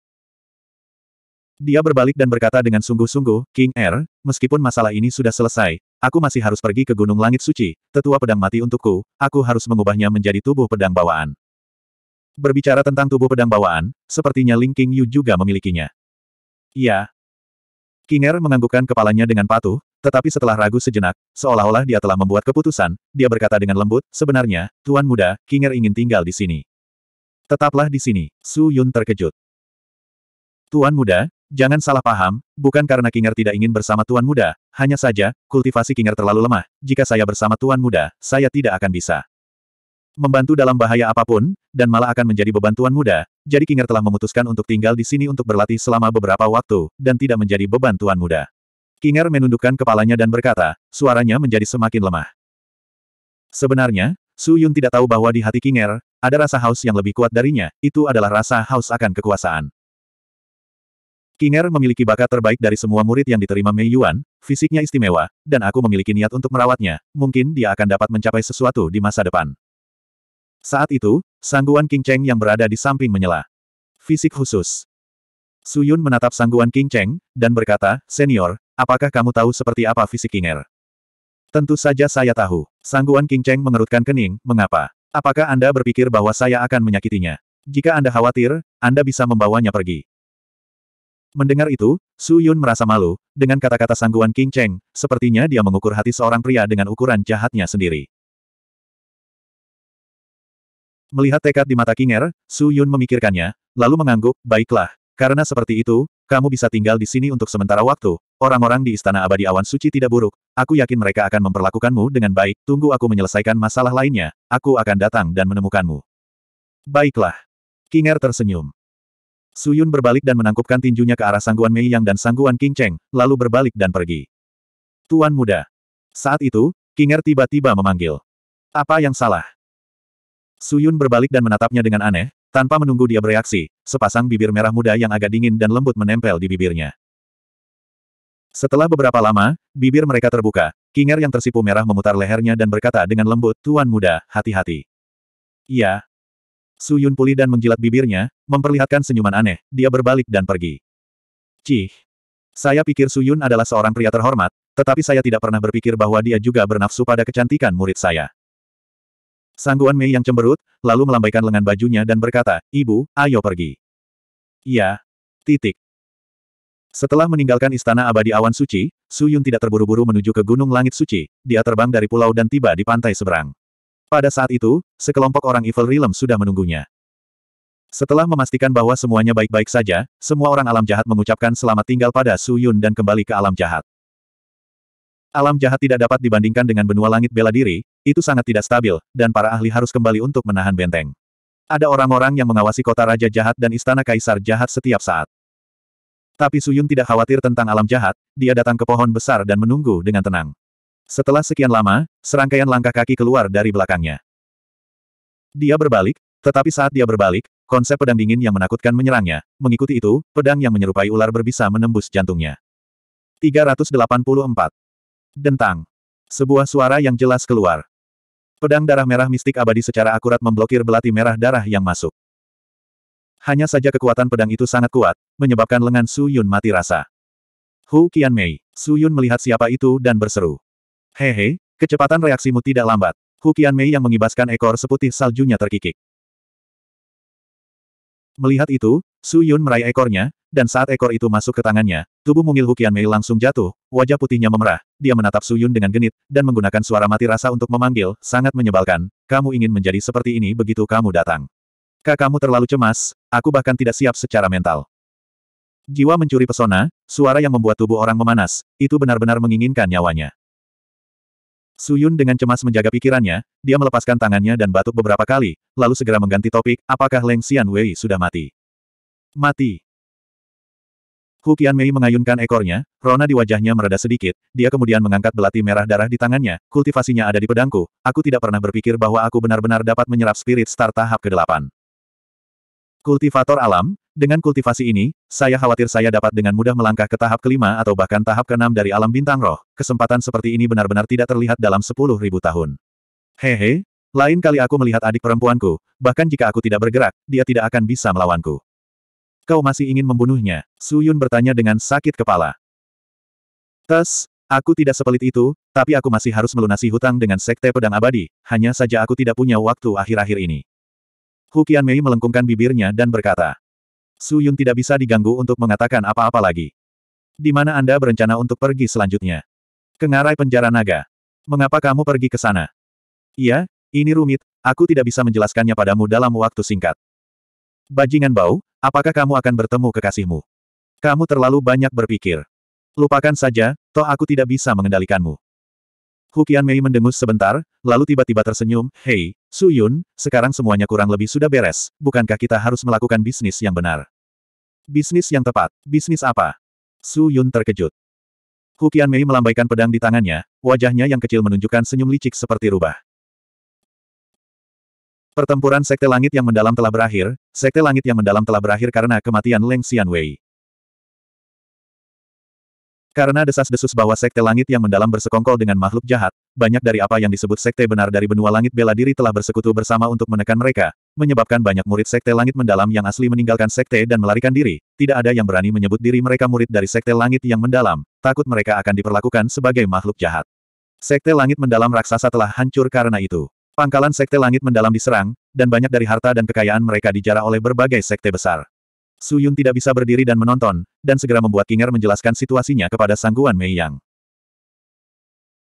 Speaker 1: Dia berbalik dan berkata dengan sungguh-sungguh, King Er, meskipun masalah ini sudah selesai, aku masih harus pergi ke Gunung Langit Suci, tetua pedang mati untukku, aku harus mengubahnya menjadi tubuh pedang bawaan. Berbicara tentang tubuh pedang bawaan, sepertinya Ling King Yu juga memilikinya. Ya, King Er menganggukkan kepalanya dengan patuh, tetapi setelah ragu sejenak, seolah-olah dia telah membuat keputusan, dia berkata dengan lembut, sebenarnya, Tuan Muda, King Er ingin tinggal di sini. Tetaplah di sini, Su Yun terkejut. Tuan muda, jangan salah paham, bukan karena Kinger tidak ingin bersama Tuan muda, hanya saja, kultivasi Kinger terlalu lemah, jika saya bersama Tuan muda, saya tidak akan bisa. Membantu dalam bahaya apapun, dan malah akan menjadi beban Tuan muda, jadi Kinger telah memutuskan untuk tinggal di sini untuk berlatih selama beberapa waktu, dan tidak menjadi beban Tuan muda. Kinger menundukkan kepalanya dan berkata, suaranya menjadi semakin lemah. Sebenarnya, Su Yun tidak tahu bahwa di hati Kinger, ada rasa haus yang lebih kuat darinya, itu adalah rasa haus akan kekuasaan. Kinger memiliki bakat terbaik dari semua murid yang diterima Mei Yuan, fisiknya istimewa, dan aku memiliki niat untuk merawatnya, mungkin dia akan dapat mencapai sesuatu di masa depan. Saat itu, sangguan King Cheng yang berada di samping menyela. Fisik khusus. Su Yun menatap sangguan King Cheng, dan berkata, Senior, apakah kamu tahu seperti apa fisik Kinger? Tentu saja saya tahu. Sangguan King Cheng mengerutkan kening, mengapa? Apakah Anda berpikir bahwa saya akan menyakitinya? Jika Anda khawatir, Anda bisa membawanya pergi. Mendengar itu, Su Yun merasa malu, dengan kata-kata sangguan King Cheng, sepertinya dia mengukur hati seorang pria dengan ukuran jahatnya sendiri. Melihat tekad di mata King Er, Su Yun memikirkannya, lalu mengangguk, baiklah, karena seperti itu, kamu bisa tinggal di sini untuk sementara waktu. Orang-orang di Istana Abadi Awan Suci tidak buruk. Aku yakin mereka akan memperlakukanmu dengan baik. Tunggu aku menyelesaikan masalah lainnya. Aku akan datang dan menemukanmu. Baiklah. Kinger tersenyum. Suyun berbalik dan menangkupkan tinjunya ke arah Sangguan Mei Yang dan Sangguan King Cheng, lalu berbalik dan pergi. Tuan muda. Saat itu, Kinger tiba-tiba memanggil. Apa yang salah? Suyun berbalik dan menatapnya dengan aneh, tanpa menunggu dia bereaksi, sepasang bibir merah muda yang agak dingin dan lembut menempel di bibirnya. Setelah beberapa lama, bibir mereka terbuka. Kinger yang tersipu merah memutar lehernya dan berkata dengan lembut, Tuan muda, hati-hati. Iya. Su Yun pulih dan menjilat bibirnya, memperlihatkan senyuman aneh, dia berbalik dan pergi. Cih. Saya pikir Su Yun adalah seorang pria terhormat, tetapi saya tidak pernah berpikir bahwa dia juga bernafsu pada kecantikan murid saya. Sangguan Mei yang cemberut, lalu melambaikan lengan bajunya dan berkata, Ibu, ayo pergi. Iya. Titik. Setelah meninggalkan Istana Abadi Awan Suci, Su Yun tidak terburu-buru menuju ke Gunung Langit Suci, dia terbang dari pulau dan tiba di pantai seberang. Pada saat itu, sekelompok orang Evil Realm sudah menunggunya. Setelah memastikan bahwa semuanya baik-baik saja, semua orang alam jahat mengucapkan selamat tinggal pada Su Yun dan kembali ke alam jahat. Alam jahat tidak dapat dibandingkan dengan benua langit bela diri, itu sangat tidak stabil, dan para ahli harus kembali untuk menahan benteng. Ada orang-orang yang mengawasi kota raja jahat dan istana kaisar jahat setiap saat. Tapi Suyun tidak khawatir tentang alam jahat, dia datang ke pohon besar dan menunggu dengan tenang. Setelah sekian lama, serangkaian langkah kaki keluar dari belakangnya. Dia berbalik, tetapi saat dia berbalik, konsep pedang dingin yang menakutkan menyerangnya. Mengikuti itu, pedang yang menyerupai ular berbisa menembus jantungnya. 384 Dentang. Sebuah suara yang jelas keluar. Pedang darah merah mistik abadi secara akurat memblokir belati merah darah yang masuk. Hanya saja kekuatan pedang itu sangat kuat, menyebabkan lengan Su Yun mati rasa. Hu Qian Mei, Su Yun melihat siapa itu dan berseru. Hehe, kecepatan reaksimu tidak lambat. Hu Qian Mei yang mengibaskan ekor seputih saljunya terkikik. Melihat itu, Su Yun meraih ekornya, dan saat ekor itu masuk ke tangannya, tubuh mungil Hukian Mei langsung jatuh, wajah putihnya memerah, dia menatap Suyun dengan genit, dan menggunakan suara mati rasa untuk memanggil, sangat menyebalkan, kamu ingin menjadi seperti ini begitu kamu datang. Kak terlalu cemas, aku bahkan tidak siap secara mental. Jiwa mencuri pesona, suara yang membuat tubuh orang memanas, itu benar-benar menginginkan nyawanya. Suyun dengan cemas menjaga pikirannya, dia melepaskan tangannya dan batuk beberapa kali, lalu segera mengganti topik, apakah Leng Xian Wei sudah mati? Mati. Hu Mei mengayunkan ekornya, rona di wajahnya mereda sedikit, dia kemudian mengangkat belati merah darah di tangannya, kultivasinya ada di pedangku, aku tidak pernah berpikir bahwa aku benar-benar dapat menyerap spirit star tahap ke-8. Kultivator alam, dengan kultivasi ini, saya khawatir saya dapat dengan mudah melangkah ke tahap kelima atau bahkan tahap keenam dari alam bintang roh, kesempatan seperti ini benar-benar tidak terlihat dalam sepuluh ribu tahun. Hehe, lain kali aku melihat adik perempuanku, bahkan jika aku tidak bergerak, dia tidak akan bisa melawanku kau masih ingin membunuhnya? Su Yun bertanya dengan sakit kepala. Tes, aku tidak sepelit itu, tapi aku masih harus melunasi hutang dengan sekte pedang abadi, hanya saja aku tidak punya waktu akhir-akhir ini. Hukian Mei melengkungkan bibirnya dan berkata, Su Yun tidak bisa diganggu untuk mengatakan apa-apa lagi. Di mana Anda berencana untuk pergi selanjutnya? Kengarai penjara naga. Mengapa kamu pergi ke sana? Iya, ini rumit, aku tidak bisa menjelaskannya padamu dalam waktu singkat. Bajingan bau, apakah kamu akan bertemu kekasihmu? Kamu terlalu banyak berpikir. Lupakan saja, toh aku tidak bisa mengendalikanmu. Hukian Mei mendengus sebentar, lalu tiba-tiba tersenyum, Hei, Su Yun, sekarang semuanya kurang lebih sudah beres, bukankah kita harus melakukan bisnis yang benar? Bisnis yang tepat, bisnis apa? Su Yun terkejut. Hukian Mei melambaikan pedang di tangannya, wajahnya yang kecil menunjukkan senyum licik seperti rubah. Pertempuran Sekte Langit yang mendalam telah berakhir, Sekte Langit yang mendalam telah berakhir karena kematian Leng Xianwei. Karena desas-desus bahwa Sekte Langit yang mendalam bersekongkol dengan makhluk jahat, banyak dari apa yang disebut Sekte benar dari benua langit bela diri telah bersekutu bersama untuk menekan mereka, menyebabkan banyak murid Sekte Langit mendalam yang asli meninggalkan Sekte dan melarikan diri, tidak ada yang berani menyebut diri mereka murid dari Sekte Langit yang mendalam, takut mereka akan diperlakukan sebagai makhluk jahat. Sekte Langit Mendalam Raksasa telah hancur karena itu. Pangkalan Sekte Langit Mendalam diserang, dan banyak dari harta dan kekayaan mereka dijarah oleh berbagai sekte besar. Su Yun tidak bisa berdiri dan menonton, dan segera membuat Kinger menjelaskan situasinya kepada Sangguan Mei Yang.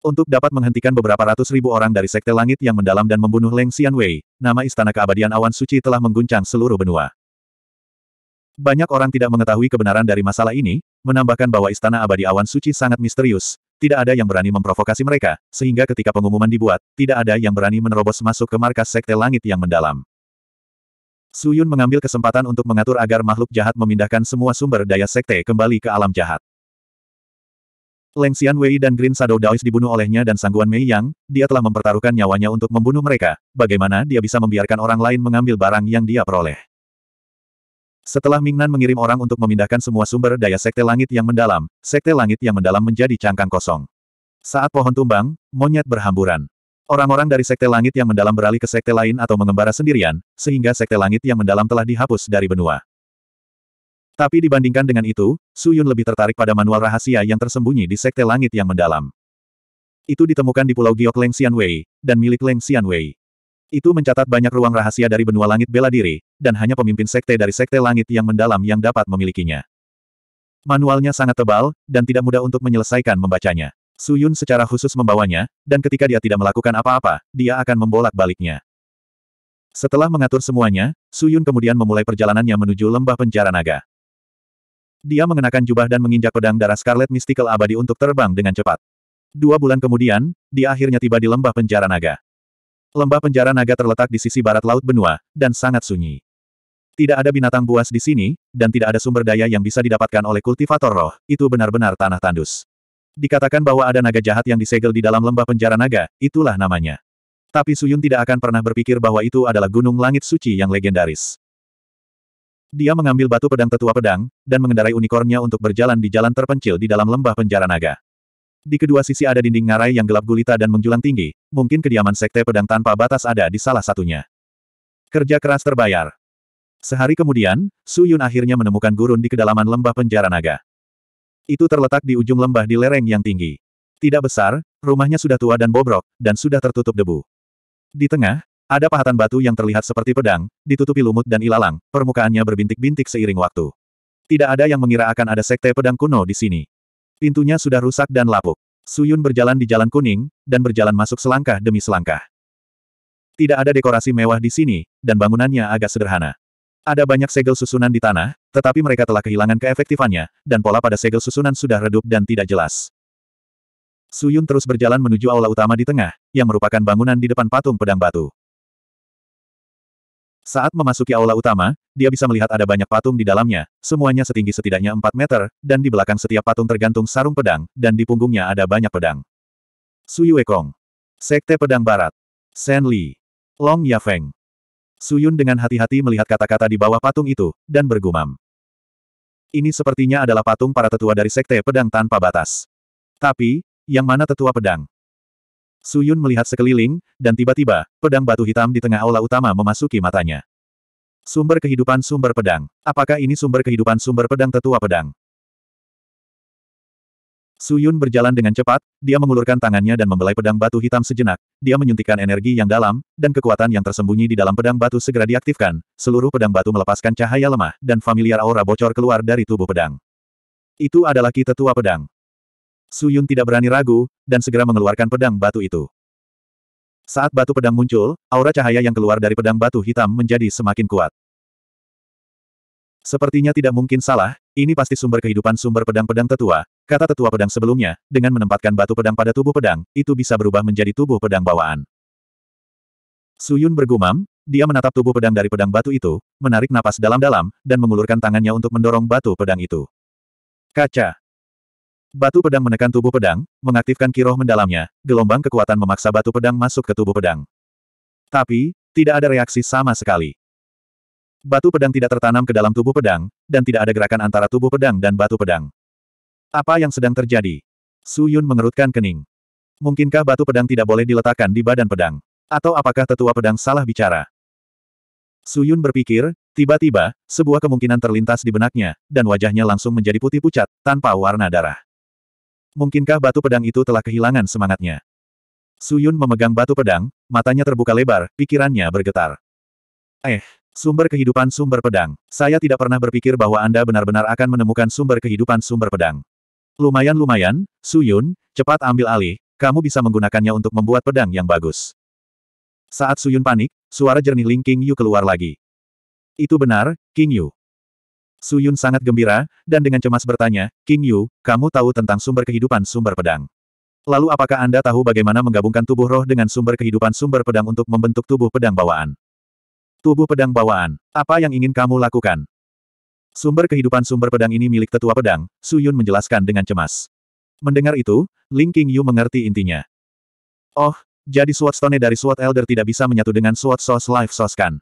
Speaker 1: Untuk dapat menghentikan beberapa ratus ribu orang dari Sekte Langit yang mendalam dan membunuh Leng Xianwei, nama Istana Keabadian Awan Suci telah mengguncang seluruh benua. Banyak orang tidak mengetahui kebenaran dari masalah ini, menambahkan bahwa Istana Abadi Awan Suci sangat misterius, tidak ada yang berani memprovokasi mereka, sehingga ketika pengumuman dibuat, tidak ada yang berani menerobos masuk ke markas Sekte Langit yang mendalam. Suyun mengambil kesempatan untuk mengatur agar makhluk jahat memindahkan semua sumber daya Sekte kembali ke alam jahat. Leng Xian Wei dan Green Shadow Daois dibunuh olehnya dan Sangguan Mei Yang, dia telah mempertaruhkan nyawanya untuk membunuh mereka, bagaimana dia bisa membiarkan orang lain mengambil barang yang dia peroleh. Setelah Mingnan mengirim orang untuk memindahkan semua sumber daya Sekte Langit yang mendalam, Sekte Langit yang mendalam menjadi cangkang kosong. Saat pohon tumbang, monyet berhamburan. Orang-orang dari Sekte Langit yang mendalam beralih ke Sekte lain atau mengembara sendirian, sehingga Sekte Langit yang mendalam telah dihapus dari benua. Tapi dibandingkan dengan itu, Su Yun lebih tertarik pada manual rahasia yang tersembunyi di Sekte Langit yang mendalam. Itu ditemukan di Pulau Giok Leng Wei dan milik Leng Wei. Itu mencatat banyak ruang rahasia dari benua langit bela diri, dan hanya pemimpin sekte dari sekte langit yang mendalam yang dapat memilikinya. Manualnya sangat tebal, dan tidak mudah untuk menyelesaikan membacanya. Suyun secara khusus membawanya, dan ketika dia tidak melakukan apa-apa, dia akan membolak-baliknya. Setelah mengatur semuanya, Suyun kemudian memulai perjalanannya menuju lembah penjara naga. Dia mengenakan jubah dan menginjak pedang darah Scarlet Mystical Abadi untuk terbang dengan cepat. Dua bulan kemudian, dia akhirnya tiba di lembah penjara naga. Lembah penjara naga terletak di sisi barat laut benua, dan sangat sunyi. Tidak ada binatang buas di sini, dan tidak ada sumber daya yang bisa didapatkan oleh kultivator roh, itu benar-benar tanah tandus. Dikatakan bahwa ada naga jahat yang disegel di dalam lembah penjara naga, itulah namanya. Tapi Suyun tidak akan pernah berpikir bahwa itu adalah gunung langit suci yang legendaris. Dia mengambil batu pedang tetua pedang, dan mengendarai unicornnya untuk berjalan di jalan terpencil di dalam lembah penjara naga. Di kedua sisi ada dinding ngarai yang gelap gulita dan menjulang tinggi, mungkin kediaman Sekte Pedang Tanpa Batas ada di salah satunya. Kerja keras terbayar. Sehari kemudian, Su Yun akhirnya menemukan gurun di kedalaman lembah penjara naga. Itu terletak di ujung lembah di lereng yang tinggi. Tidak besar, rumahnya sudah tua dan bobrok, dan sudah tertutup debu. Di tengah, ada pahatan batu yang terlihat seperti pedang, ditutupi lumut dan ilalang, permukaannya berbintik-bintik seiring waktu. Tidak ada yang mengira akan ada sekte pedang kuno di sini. Pintunya sudah rusak dan lapuk. Suyun berjalan di jalan kuning, dan berjalan masuk selangkah demi selangkah. Tidak ada dekorasi mewah di sini, dan bangunannya agak sederhana. Ada banyak segel susunan di tanah, tetapi mereka telah kehilangan keefektifannya, dan pola pada segel susunan sudah redup dan tidak jelas. Suyun terus berjalan menuju aula utama di tengah, yang merupakan bangunan di depan patung pedang batu. Saat memasuki aula utama, dia bisa melihat ada banyak patung di dalamnya, semuanya setinggi setidaknya 4 meter, dan di belakang setiap patung tergantung sarung pedang, dan di punggungnya ada banyak pedang. Su Wekong. Sekte Pedang Barat. Shen Li. Long Yafeng. Suyun dengan hati-hati melihat kata-kata di bawah patung itu, dan bergumam. Ini sepertinya adalah patung para tetua dari Sekte Pedang Tanpa Batas. Tapi, yang mana tetua pedang? Suyun melihat sekeliling, dan tiba-tiba, pedang batu hitam di tengah aula utama memasuki matanya. Sumber kehidupan sumber pedang. Apakah ini sumber kehidupan sumber pedang tetua pedang? Suyun berjalan dengan cepat, dia mengulurkan tangannya dan membelai pedang batu hitam sejenak. Dia menyuntikkan energi yang dalam, dan kekuatan yang tersembunyi di dalam pedang batu segera diaktifkan. Seluruh pedang batu melepaskan cahaya lemah, dan familiar aura bocor keluar dari tubuh pedang. Itu adalah kita tua pedang. Su Yun tidak berani ragu, dan segera mengeluarkan pedang batu itu. Saat batu pedang muncul, aura cahaya yang keluar dari pedang batu hitam menjadi semakin kuat. Sepertinya tidak mungkin salah, ini pasti sumber kehidupan sumber pedang-pedang tetua, kata tetua pedang sebelumnya, dengan menempatkan batu pedang pada tubuh pedang, itu bisa berubah menjadi tubuh pedang bawaan. Su Yun bergumam, dia menatap tubuh pedang dari pedang batu itu, menarik napas dalam-dalam, dan mengulurkan tangannya untuk mendorong batu pedang itu. Kaca. Batu pedang menekan tubuh pedang, mengaktifkan kiroh mendalamnya, gelombang kekuatan memaksa batu pedang masuk ke tubuh pedang. Tapi, tidak ada reaksi sama sekali. Batu pedang tidak tertanam ke dalam tubuh pedang, dan tidak ada gerakan antara tubuh pedang dan batu pedang. Apa yang sedang terjadi? Su Yun mengerutkan kening. Mungkinkah batu pedang tidak boleh diletakkan di badan pedang? Atau apakah tetua pedang salah bicara? Su Yun berpikir, tiba-tiba, sebuah kemungkinan terlintas di benaknya, dan wajahnya langsung menjadi putih pucat, tanpa warna darah. Mungkinkah batu pedang itu telah kehilangan semangatnya? Suyun memegang batu pedang, matanya terbuka lebar, pikirannya bergetar. Eh, sumber kehidupan sumber pedang. Saya tidak pernah berpikir bahwa Anda benar-benar akan menemukan sumber kehidupan sumber pedang. Lumayan-lumayan, Suyun, cepat ambil alih, kamu bisa menggunakannya untuk membuat pedang yang bagus. Saat Suyun panik, suara jernih Ling King Yu keluar lagi. Itu benar, King Yu. Su Yun sangat gembira, dan dengan cemas bertanya, King Yu, kamu tahu tentang sumber kehidupan sumber pedang. Lalu apakah Anda tahu bagaimana menggabungkan tubuh roh dengan sumber kehidupan sumber pedang untuk membentuk tubuh pedang bawaan? Tubuh pedang bawaan, apa yang ingin kamu lakukan? Sumber kehidupan sumber pedang ini milik tetua pedang, Su Yun menjelaskan dengan cemas. Mendengar itu, Ling King Yu mengerti intinya. Oh, jadi SWAT Stone dari SWAT Elder tidak bisa menyatu dengan SWAT source Life source kan?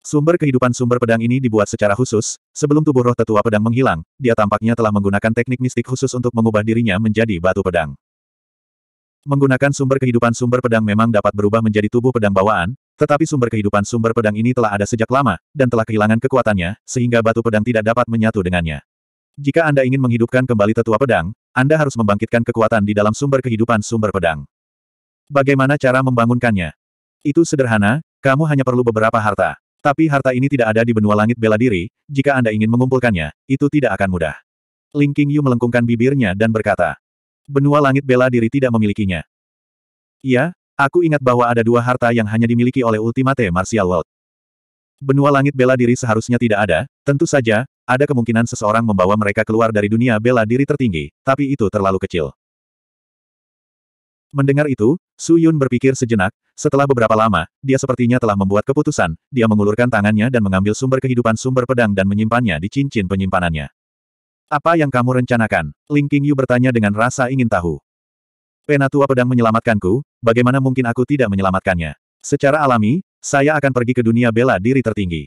Speaker 1: Sumber kehidupan sumber pedang ini dibuat secara khusus, sebelum tubuh roh tetua pedang menghilang, dia tampaknya telah menggunakan teknik mistik khusus untuk mengubah dirinya menjadi batu pedang. Menggunakan sumber kehidupan sumber pedang memang dapat berubah menjadi tubuh pedang bawaan, tetapi sumber kehidupan sumber pedang ini telah ada sejak lama, dan telah kehilangan kekuatannya, sehingga batu pedang tidak dapat menyatu dengannya. Jika Anda ingin menghidupkan kembali tetua pedang, Anda harus membangkitkan kekuatan di dalam sumber kehidupan sumber pedang. Bagaimana cara membangunkannya? Itu sederhana, kamu hanya perlu beberapa harta. Tapi harta ini tidak ada di benua langit bela diri, jika Anda ingin mengumpulkannya, itu tidak akan mudah. Ling Qingyu melengkungkan bibirnya dan berkata, benua langit bela diri tidak memilikinya. Iya, aku ingat bahwa ada dua harta yang hanya dimiliki oleh Ultimate Martial World. Benua langit bela diri seharusnya tidak ada, tentu saja, ada kemungkinan seseorang membawa mereka keluar dari dunia bela diri tertinggi, tapi itu terlalu kecil. Mendengar itu, Su Yun berpikir sejenak, setelah beberapa lama, dia sepertinya telah membuat keputusan, dia mengulurkan tangannya dan mengambil sumber kehidupan sumber pedang dan menyimpannya di cincin penyimpanannya. Apa yang kamu rencanakan? Ling Qingyu bertanya dengan rasa ingin tahu. Penatua pedang menyelamatkanku, bagaimana mungkin aku tidak menyelamatkannya? Secara alami, saya akan pergi ke dunia bela diri tertinggi.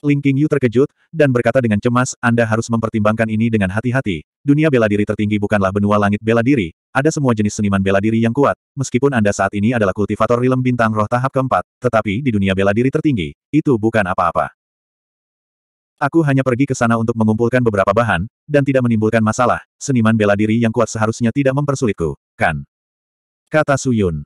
Speaker 1: Ling Qingyu terkejut, dan berkata dengan cemas, Anda harus mempertimbangkan ini dengan hati-hati. Dunia bela diri tertinggi bukanlah benua langit bela diri. Ada semua jenis seniman bela diri yang kuat. Meskipun Anda saat ini adalah kultivator rilem bintang roh tahap keempat, tetapi di dunia bela diri tertinggi, itu bukan apa-apa. Aku hanya pergi ke sana untuk mengumpulkan beberapa bahan, dan tidak menimbulkan masalah. Seniman bela diri yang kuat seharusnya tidak mempersulitku, kan? Kata Suyun.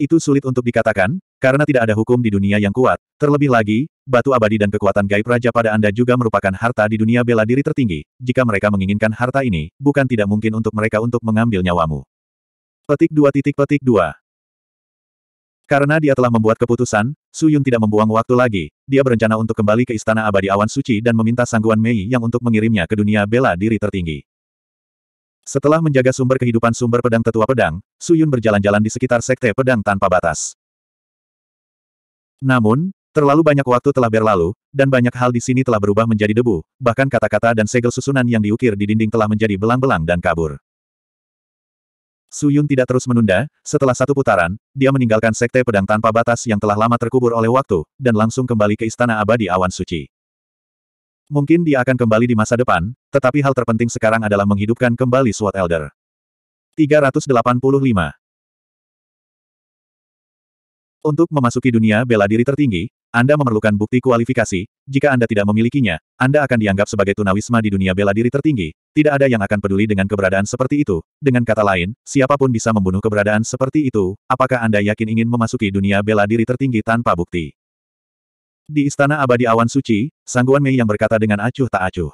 Speaker 1: Itu sulit untuk dikatakan, karena tidak ada hukum di dunia yang kuat. Terlebih lagi, batu abadi dan kekuatan gaib raja pada Anda juga merupakan harta di dunia bela diri tertinggi. Jika mereka menginginkan harta ini, bukan tidak mungkin untuk mereka untuk mengambil nyawamu. Petik 2 titik petik 2 Karena dia telah membuat keputusan, Su Yun tidak membuang waktu lagi. Dia berencana untuk kembali ke Istana Abadi Awan Suci dan meminta sangguan Mei yang untuk mengirimnya ke dunia bela diri tertinggi. Setelah menjaga sumber kehidupan sumber pedang tetua pedang, Su Yun berjalan-jalan di sekitar sekte pedang tanpa batas. Namun, terlalu banyak waktu telah berlalu, dan banyak hal di sini telah berubah menjadi debu, bahkan kata-kata dan segel susunan yang diukir di dinding telah menjadi belang-belang dan kabur. Su Yun tidak terus menunda, setelah satu putaran, dia meninggalkan sekte pedang tanpa batas yang telah lama terkubur oleh waktu, dan langsung kembali ke istana abadi awan suci. Mungkin dia akan kembali di masa depan, tetapi hal terpenting sekarang adalah menghidupkan kembali Sword Elder. 385 Untuk memasuki dunia bela diri tertinggi, Anda memerlukan bukti kualifikasi, jika Anda tidak memilikinya, Anda akan dianggap sebagai tunawisma di dunia bela diri tertinggi, tidak ada yang akan peduli dengan keberadaan seperti itu, dengan kata lain, siapapun bisa membunuh keberadaan seperti itu, apakah Anda yakin ingin memasuki dunia bela diri tertinggi tanpa bukti? Di Istana Abadi Awan Suci, Sangguan Mei yang berkata dengan acuh tak acuh.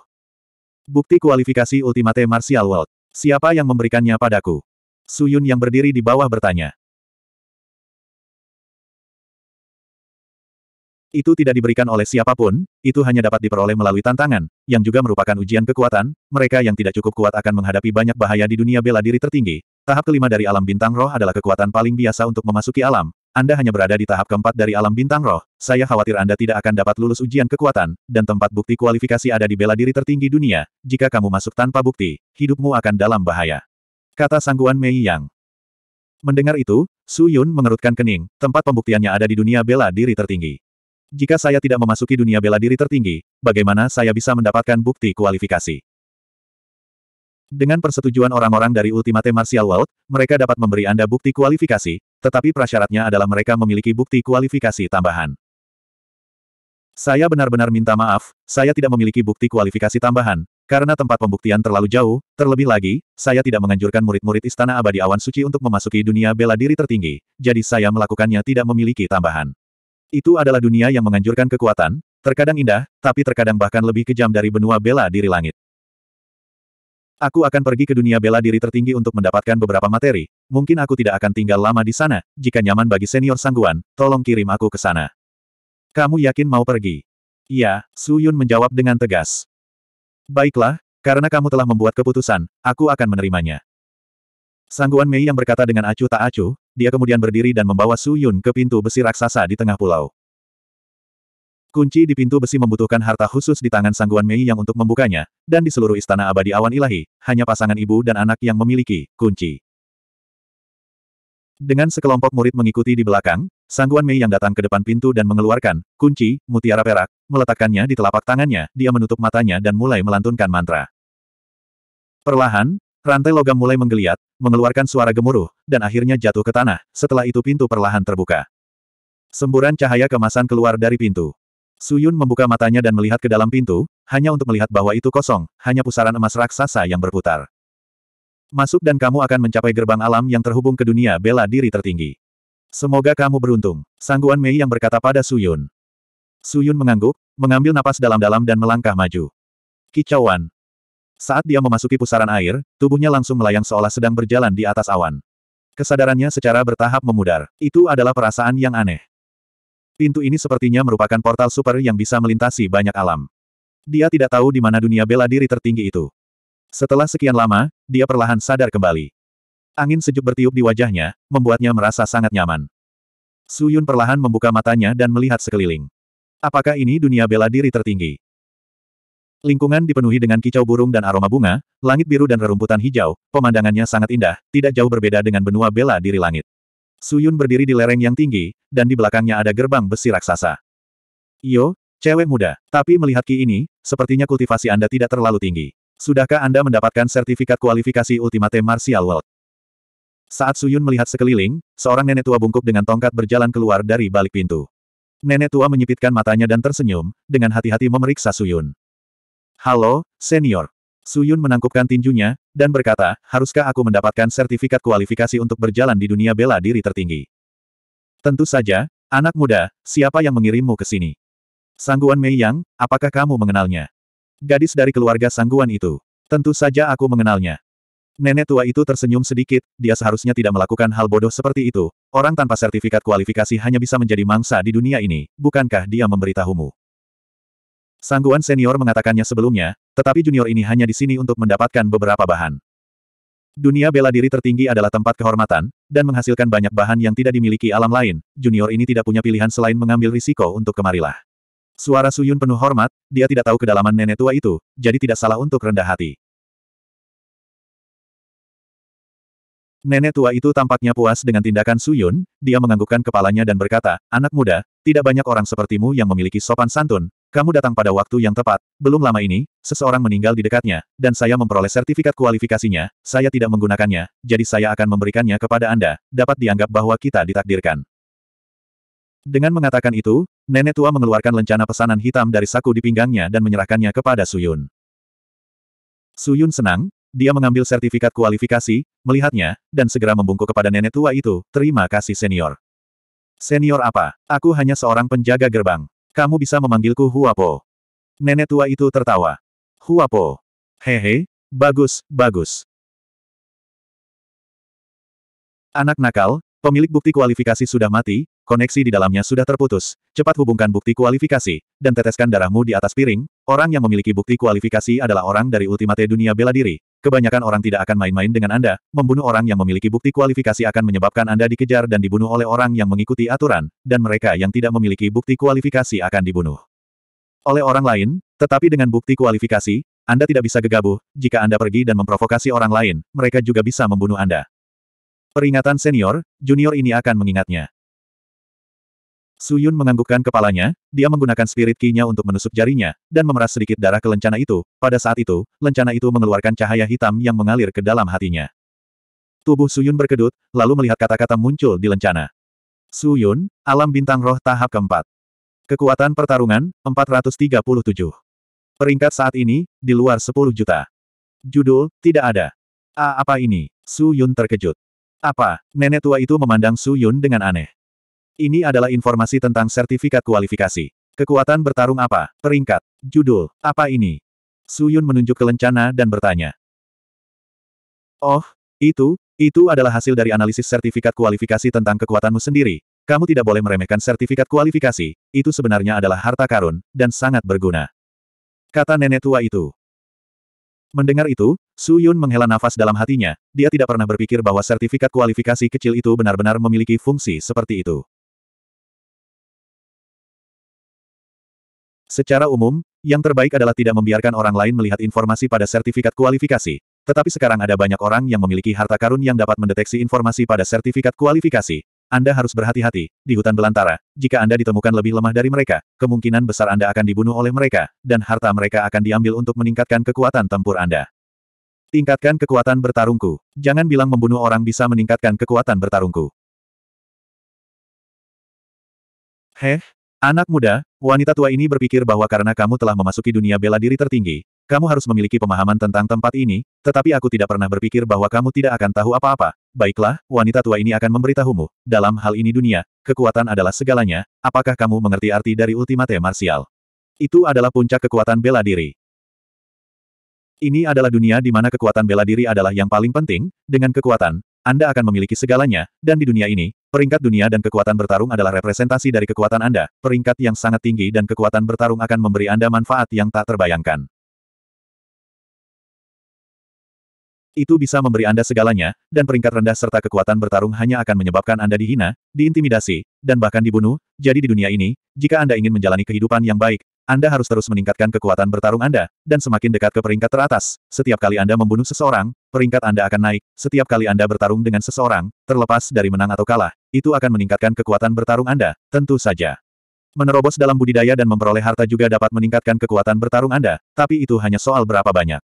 Speaker 1: Bukti kualifikasi Ultimate Martial World. Siapa yang memberikannya padaku? Suyun yang berdiri di bawah bertanya. Itu tidak diberikan oleh siapapun, itu hanya dapat diperoleh melalui tantangan, yang juga merupakan ujian kekuatan, mereka yang tidak cukup kuat akan menghadapi banyak bahaya di dunia bela diri tertinggi. Tahap kelima dari alam bintang roh adalah kekuatan paling biasa untuk memasuki alam, anda hanya berada di tahap keempat dari alam bintang roh, saya khawatir Anda tidak akan dapat lulus ujian kekuatan, dan tempat bukti kualifikasi ada di bela diri tertinggi dunia, jika kamu masuk tanpa bukti, hidupmu akan dalam bahaya. Kata sangguan Mei Yang. Mendengar itu, Su Yun mengerutkan kening, tempat pembuktiannya ada di dunia bela diri tertinggi. Jika saya tidak memasuki dunia bela diri tertinggi, bagaimana saya bisa mendapatkan bukti kualifikasi? Dengan persetujuan orang-orang dari Ultimate Martial World, mereka dapat memberi Anda bukti kualifikasi, tetapi prasyaratnya adalah mereka memiliki bukti kualifikasi tambahan. Saya benar-benar minta maaf, saya tidak memiliki bukti kualifikasi tambahan, karena tempat pembuktian terlalu jauh, terlebih lagi, saya tidak menganjurkan murid-murid Istana Abadi Awan Suci untuk memasuki dunia bela diri tertinggi, jadi saya melakukannya tidak memiliki tambahan. Itu adalah dunia yang menganjurkan kekuatan, terkadang indah, tapi terkadang bahkan lebih kejam dari benua bela diri langit. Aku akan pergi ke dunia bela diri tertinggi untuk mendapatkan beberapa materi. Mungkin aku tidak akan tinggal lama di sana. Jika nyaman bagi senior Sangguan, tolong kirim aku ke sana. Kamu yakin mau pergi? Iya, Su Yun menjawab dengan tegas. Baiklah, karena kamu telah membuat keputusan, aku akan menerimanya. Sangguan Mei yang berkata dengan acuh tak acuh, dia kemudian berdiri dan membawa Su Yun ke pintu besi raksasa di tengah pulau. Kunci di pintu besi membutuhkan harta khusus di tangan Sangguan Mei yang untuk membukanya, dan di seluruh istana abadi awan ilahi, hanya pasangan ibu dan anak yang memiliki kunci. Dengan sekelompok murid mengikuti di belakang, Sangguan Mei yang datang ke depan pintu dan mengeluarkan kunci mutiara perak, meletakkannya di telapak tangannya, dia menutup matanya dan mulai melantunkan mantra. Perlahan, rantai logam mulai menggeliat, mengeluarkan suara gemuruh, dan akhirnya jatuh ke tanah. Setelah itu pintu perlahan terbuka. Semburan cahaya kemasan keluar dari pintu. Suyun membuka matanya dan melihat ke dalam pintu, hanya untuk melihat bahwa itu kosong, hanya pusaran emas raksasa yang berputar. Masuk dan kamu akan mencapai gerbang alam yang terhubung ke dunia bela diri tertinggi. Semoga kamu beruntung, Sangguan Mei yang berkata pada Suyun. Suyun mengangguk, mengambil napas dalam-dalam dan melangkah maju. Kicauan. Saat dia memasuki pusaran air, tubuhnya langsung melayang seolah sedang berjalan di atas awan. Kesadarannya secara bertahap memudar. Itu adalah perasaan yang aneh. Pintu ini sepertinya merupakan portal super yang bisa melintasi banyak alam. Dia tidak tahu di mana dunia bela diri tertinggi itu. Setelah sekian lama, dia perlahan sadar kembali. Angin sejuk bertiup di wajahnya, membuatnya merasa sangat nyaman. Su Yun perlahan membuka matanya dan melihat sekeliling. Apakah ini dunia bela diri tertinggi? Lingkungan dipenuhi dengan kicau burung dan aroma bunga, langit biru dan rerumputan hijau, pemandangannya sangat indah, tidak jauh berbeda dengan benua bela diri langit. Suyun berdiri di lereng yang tinggi, dan di belakangnya ada gerbang besi raksasa. Yo, cewek muda, tapi melihat Ki ini, sepertinya kultivasi Anda tidak terlalu tinggi. Sudahkah Anda mendapatkan sertifikat kualifikasi Ultimate Martial World? Saat Suyun melihat sekeliling, seorang nenek tua bungkuk dengan tongkat berjalan keluar dari balik pintu. Nenek tua menyipitkan matanya dan tersenyum, dengan hati-hati memeriksa Suyun. Halo, senior. Suyun menangkupkan tinjunya, dan berkata, haruskah aku mendapatkan sertifikat kualifikasi untuk berjalan di dunia bela diri tertinggi? Tentu saja, anak muda, siapa yang mengirimmu ke sini? Sangguan Mei Yang, apakah kamu mengenalnya? Gadis dari keluarga Sangguan itu. Tentu saja aku mengenalnya. Nenek tua itu tersenyum sedikit, dia seharusnya tidak melakukan hal bodoh seperti itu. Orang tanpa sertifikat kualifikasi hanya bisa menjadi mangsa di dunia ini, bukankah dia memberitahumu? Sangguan senior mengatakannya sebelumnya, tetapi junior ini hanya di sini untuk mendapatkan beberapa bahan. Dunia bela diri tertinggi adalah tempat kehormatan, dan menghasilkan banyak bahan yang tidak dimiliki alam lain, junior ini tidak punya pilihan selain mengambil risiko untuk kemarilah. Suara Suyun penuh hormat, dia tidak tahu kedalaman nenek tua itu, jadi tidak salah untuk rendah hati. Nenek tua itu tampaknya puas dengan tindakan Suyun, dia menganggukkan kepalanya dan berkata, Anak muda, tidak banyak orang sepertimu yang memiliki sopan santun, kamu datang pada waktu yang tepat. Belum lama ini, seseorang meninggal di dekatnya, dan saya memperoleh sertifikat kualifikasinya, saya tidak menggunakannya, jadi saya akan memberikannya kepada Anda, dapat dianggap bahwa kita ditakdirkan. Dengan mengatakan itu, nenek tua mengeluarkan lencana pesanan hitam dari saku di pinggangnya dan menyerahkannya kepada Suyun. Suyun senang, dia mengambil sertifikat kualifikasi, melihatnya, dan segera membungkuk kepada nenek tua itu, terima kasih senior. Senior apa? Aku hanya seorang penjaga gerbang. Kamu bisa memanggilku Huapo. Nenek tua itu tertawa. Huapo. Hehe, bagus, bagus. Anak nakal, pemilik bukti kualifikasi sudah mati, koneksi di dalamnya sudah terputus. Cepat hubungkan bukti kualifikasi, dan teteskan darahmu di atas piring. Orang yang memiliki bukti kualifikasi adalah orang dari Ultimate Dunia Bela Diri, Kebanyakan orang tidak akan main-main dengan Anda, membunuh orang yang memiliki bukti kualifikasi akan menyebabkan Anda dikejar dan dibunuh oleh orang yang mengikuti aturan, dan mereka yang tidak memiliki bukti kualifikasi akan dibunuh. Oleh orang lain, tetapi dengan bukti kualifikasi, Anda tidak bisa gegabah, jika Anda pergi dan memprovokasi orang lain, mereka juga bisa membunuh Anda. Peringatan senior, junior ini akan mengingatnya. Su Yun menganggukkan kepalanya, dia menggunakan spirit key nya untuk menusuk jarinya, dan memeras sedikit darah ke lencana itu. Pada saat itu, lencana itu mengeluarkan cahaya hitam yang mengalir ke dalam hatinya. Tubuh Su Yun berkedut, lalu melihat kata-kata muncul di lencana. Su Yun, alam bintang roh tahap keempat. Kekuatan pertarungan, 437. Peringkat saat ini, di luar 10 juta. Judul, tidak ada. A apa ini? Su Yun terkejut. Apa? Nenek tua itu memandang Su Yun dengan aneh. Ini adalah informasi tentang sertifikat kualifikasi. Kekuatan bertarung apa? Peringkat. Judul. Apa ini? Suyun menunjuk ke lencana dan bertanya. Oh, itu, itu adalah hasil dari analisis sertifikat kualifikasi tentang kekuatanmu sendiri. Kamu tidak boleh meremehkan sertifikat kualifikasi, itu sebenarnya adalah harta karun, dan sangat berguna. Kata nenek tua itu. Mendengar itu, Su Yun menghela nafas dalam hatinya, dia tidak pernah berpikir bahwa sertifikat kualifikasi kecil itu benar-benar memiliki fungsi seperti itu. Secara umum, yang terbaik adalah tidak membiarkan orang lain melihat informasi pada sertifikat kualifikasi. Tetapi sekarang ada banyak orang yang memiliki harta karun yang dapat mendeteksi informasi pada sertifikat kualifikasi. Anda harus berhati-hati, di hutan belantara, jika Anda ditemukan lebih lemah dari mereka, kemungkinan besar Anda akan dibunuh oleh mereka, dan harta mereka akan diambil untuk meningkatkan kekuatan tempur Anda. Tingkatkan kekuatan bertarungku. Jangan bilang membunuh orang bisa meningkatkan kekuatan bertarungku. Heh, Anak muda, wanita tua ini berpikir bahwa karena kamu telah memasuki dunia bela diri tertinggi, kamu harus memiliki pemahaman tentang tempat ini, tetapi aku tidak pernah berpikir bahwa kamu tidak akan tahu apa-apa. Baiklah, wanita tua ini akan memberitahumu. Dalam hal ini dunia, kekuatan adalah segalanya. Apakah kamu mengerti arti dari ultimate martial? Itu adalah puncak kekuatan bela diri. Ini adalah dunia di mana kekuatan bela diri adalah yang paling penting, dengan kekuatan, Anda akan memiliki segalanya, dan di dunia ini, Peringkat dunia dan kekuatan bertarung adalah representasi dari kekuatan Anda, peringkat yang sangat tinggi dan kekuatan bertarung akan memberi Anda manfaat yang tak terbayangkan. Itu bisa memberi Anda segalanya, dan peringkat rendah serta kekuatan bertarung hanya akan menyebabkan Anda dihina, diintimidasi, dan bahkan dibunuh, jadi di dunia ini, jika Anda ingin menjalani kehidupan yang baik, anda harus terus meningkatkan kekuatan bertarung Anda, dan semakin dekat ke peringkat teratas. Setiap kali Anda membunuh seseorang, peringkat Anda akan naik. Setiap kali Anda bertarung dengan seseorang, terlepas dari menang atau kalah, itu akan meningkatkan kekuatan bertarung Anda, tentu saja. Menerobos dalam budidaya dan memperoleh harta juga dapat meningkatkan kekuatan bertarung Anda, tapi itu hanya soal berapa banyak.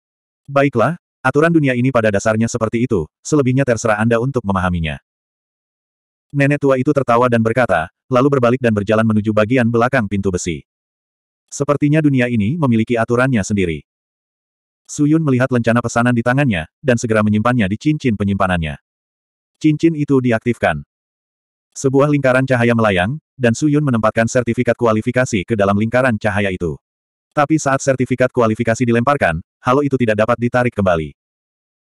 Speaker 1: Baiklah, aturan dunia ini pada dasarnya seperti itu, selebihnya terserah Anda untuk memahaminya. Nenek tua itu tertawa dan berkata, lalu berbalik dan berjalan menuju bagian belakang pintu besi. Sepertinya dunia ini memiliki aturannya sendiri. Suyun melihat lencana pesanan di tangannya, dan segera menyimpannya di cincin penyimpanannya. Cincin itu diaktifkan. Sebuah lingkaran cahaya melayang, dan Suyun menempatkan sertifikat kualifikasi ke dalam lingkaran cahaya itu. Tapi saat sertifikat kualifikasi dilemparkan, halo itu tidak dapat ditarik kembali.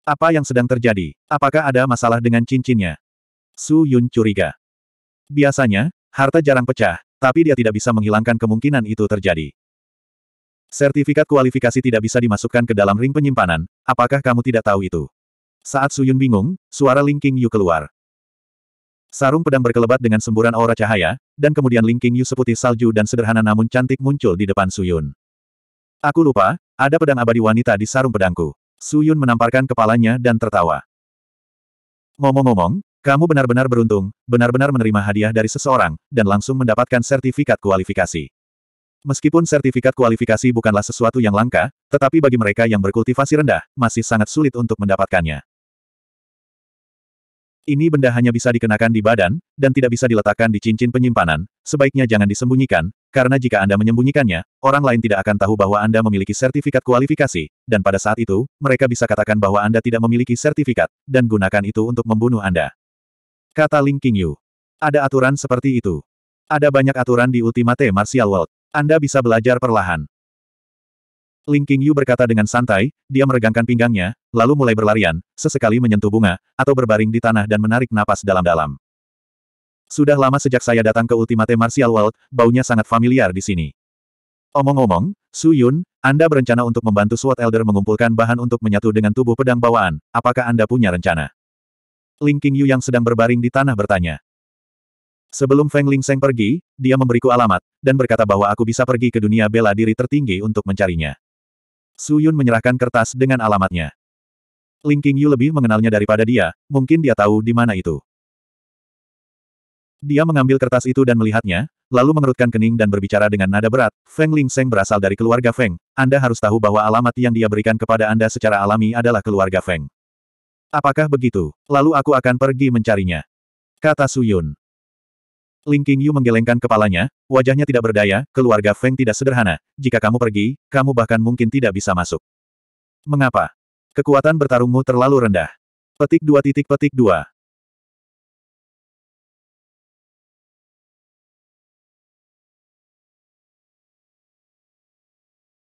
Speaker 1: Apa yang sedang terjadi? Apakah ada masalah dengan cincinnya? Su Yun curiga. Biasanya, harta jarang pecah, tapi dia tidak bisa menghilangkan kemungkinan itu terjadi. Sertifikat kualifikasi tidak bisa dimasukkan ke dalam ring penyimpanan, apakah kamu tidak tahu itu? Saat Su Yun bingung, suara Ling King Yu keluar. Sarung pedang berkelebat dengan semburan aura cahaya, dan kemudian Ling King Yu seputih salju dan sederhana namun cantik muncul di depan Su Yun. Aku lupa, ada pedang abadi wanita di sarung pedangku. Su Yun menamparkan kepalanya dan tertawa. Ngomong-ngomong, kamu benar-benar beruntung, benar-benar menerima hadiah dari seseorang, dan langsung mendapatkan sertifikat kualifikasi. Meskipun sertifikat kualifikasi bukanlah sesuatu yang langka, tetapi bagi mereka yang berkultivasi rendah, masih sangat sulit untuk mendapatkannya. Ini benda hanya bisa dikenakan di badan, dan tidak bisa diletakkan di cincin penyimpanan, sebaiknya jangan disembunyikan, karena jika Anda menyembunyikannya, orang lain tidak akan tahu bahwa Anda memiliki sertifikat kualifikasi, dan pada saat itu, mereka bisa katakan bahwa Anda tidak memiliki sertifikat, dan gunakan itu untuk membunuh Anda kata Ling Qingyu. Ada aturan seperti itu. Ada banyak aturan di Ultimate Martial World. Anda bisa belajar perlahan. Ling Qingyu berkata dengan santai, dia meregangkan pinggangnya, lalu mulai berlarian, sesekali menyentuh bunga, atau berbaring di tanah dan menarik napas dalam-dalam. Sudah lama sejak saya datang ke Ultimate Martial World, baunya sangat familiar di sini. Omong-omong, Su Yun, Anda berencana untuk membantu SWAT Elder mengumpulkan bahan untuk menyatu dengan tubuh pedang bawaan, apakah Anda punya rencana? Ling Qingyu yang sedang berbaring di tanah bertanya. Sebelum Feng Ling Seng pergi, dia memberiku alamat, dan berkata bahwa aku bisa pergi ke dunia bela diri tertinggi untuk mencarinya. Su Yun menyerahkan kertas dengan alamatnya. Ling Qingyu lebih mengenalnya daripada dia, mungkin dia tahu di mana itu. Dia mengambil kertas itu dan melihatnya, lalu mengerutkan kening dan berbicara dengan nada berat, Feng Ling Seng berasal dari keluarga Feng, Anda harus tahu bahwa alamat yang dia berikan kepada Anda secara alami adalah keluarga Feng. Apakah begitu? Lalu aku akan pergi mencarinya. Kata Suyun. Ling Qingyu menggelengkan kepalanya, wajahnya tidak berdaya, keluarga Feng tidak sederhana. Jika kamu pergi, kamu bahkan mungkin tidak bisa masuk. Mengapa? Kekuatan bertarungmu terlalu rendah. Petik dua titik petik dua.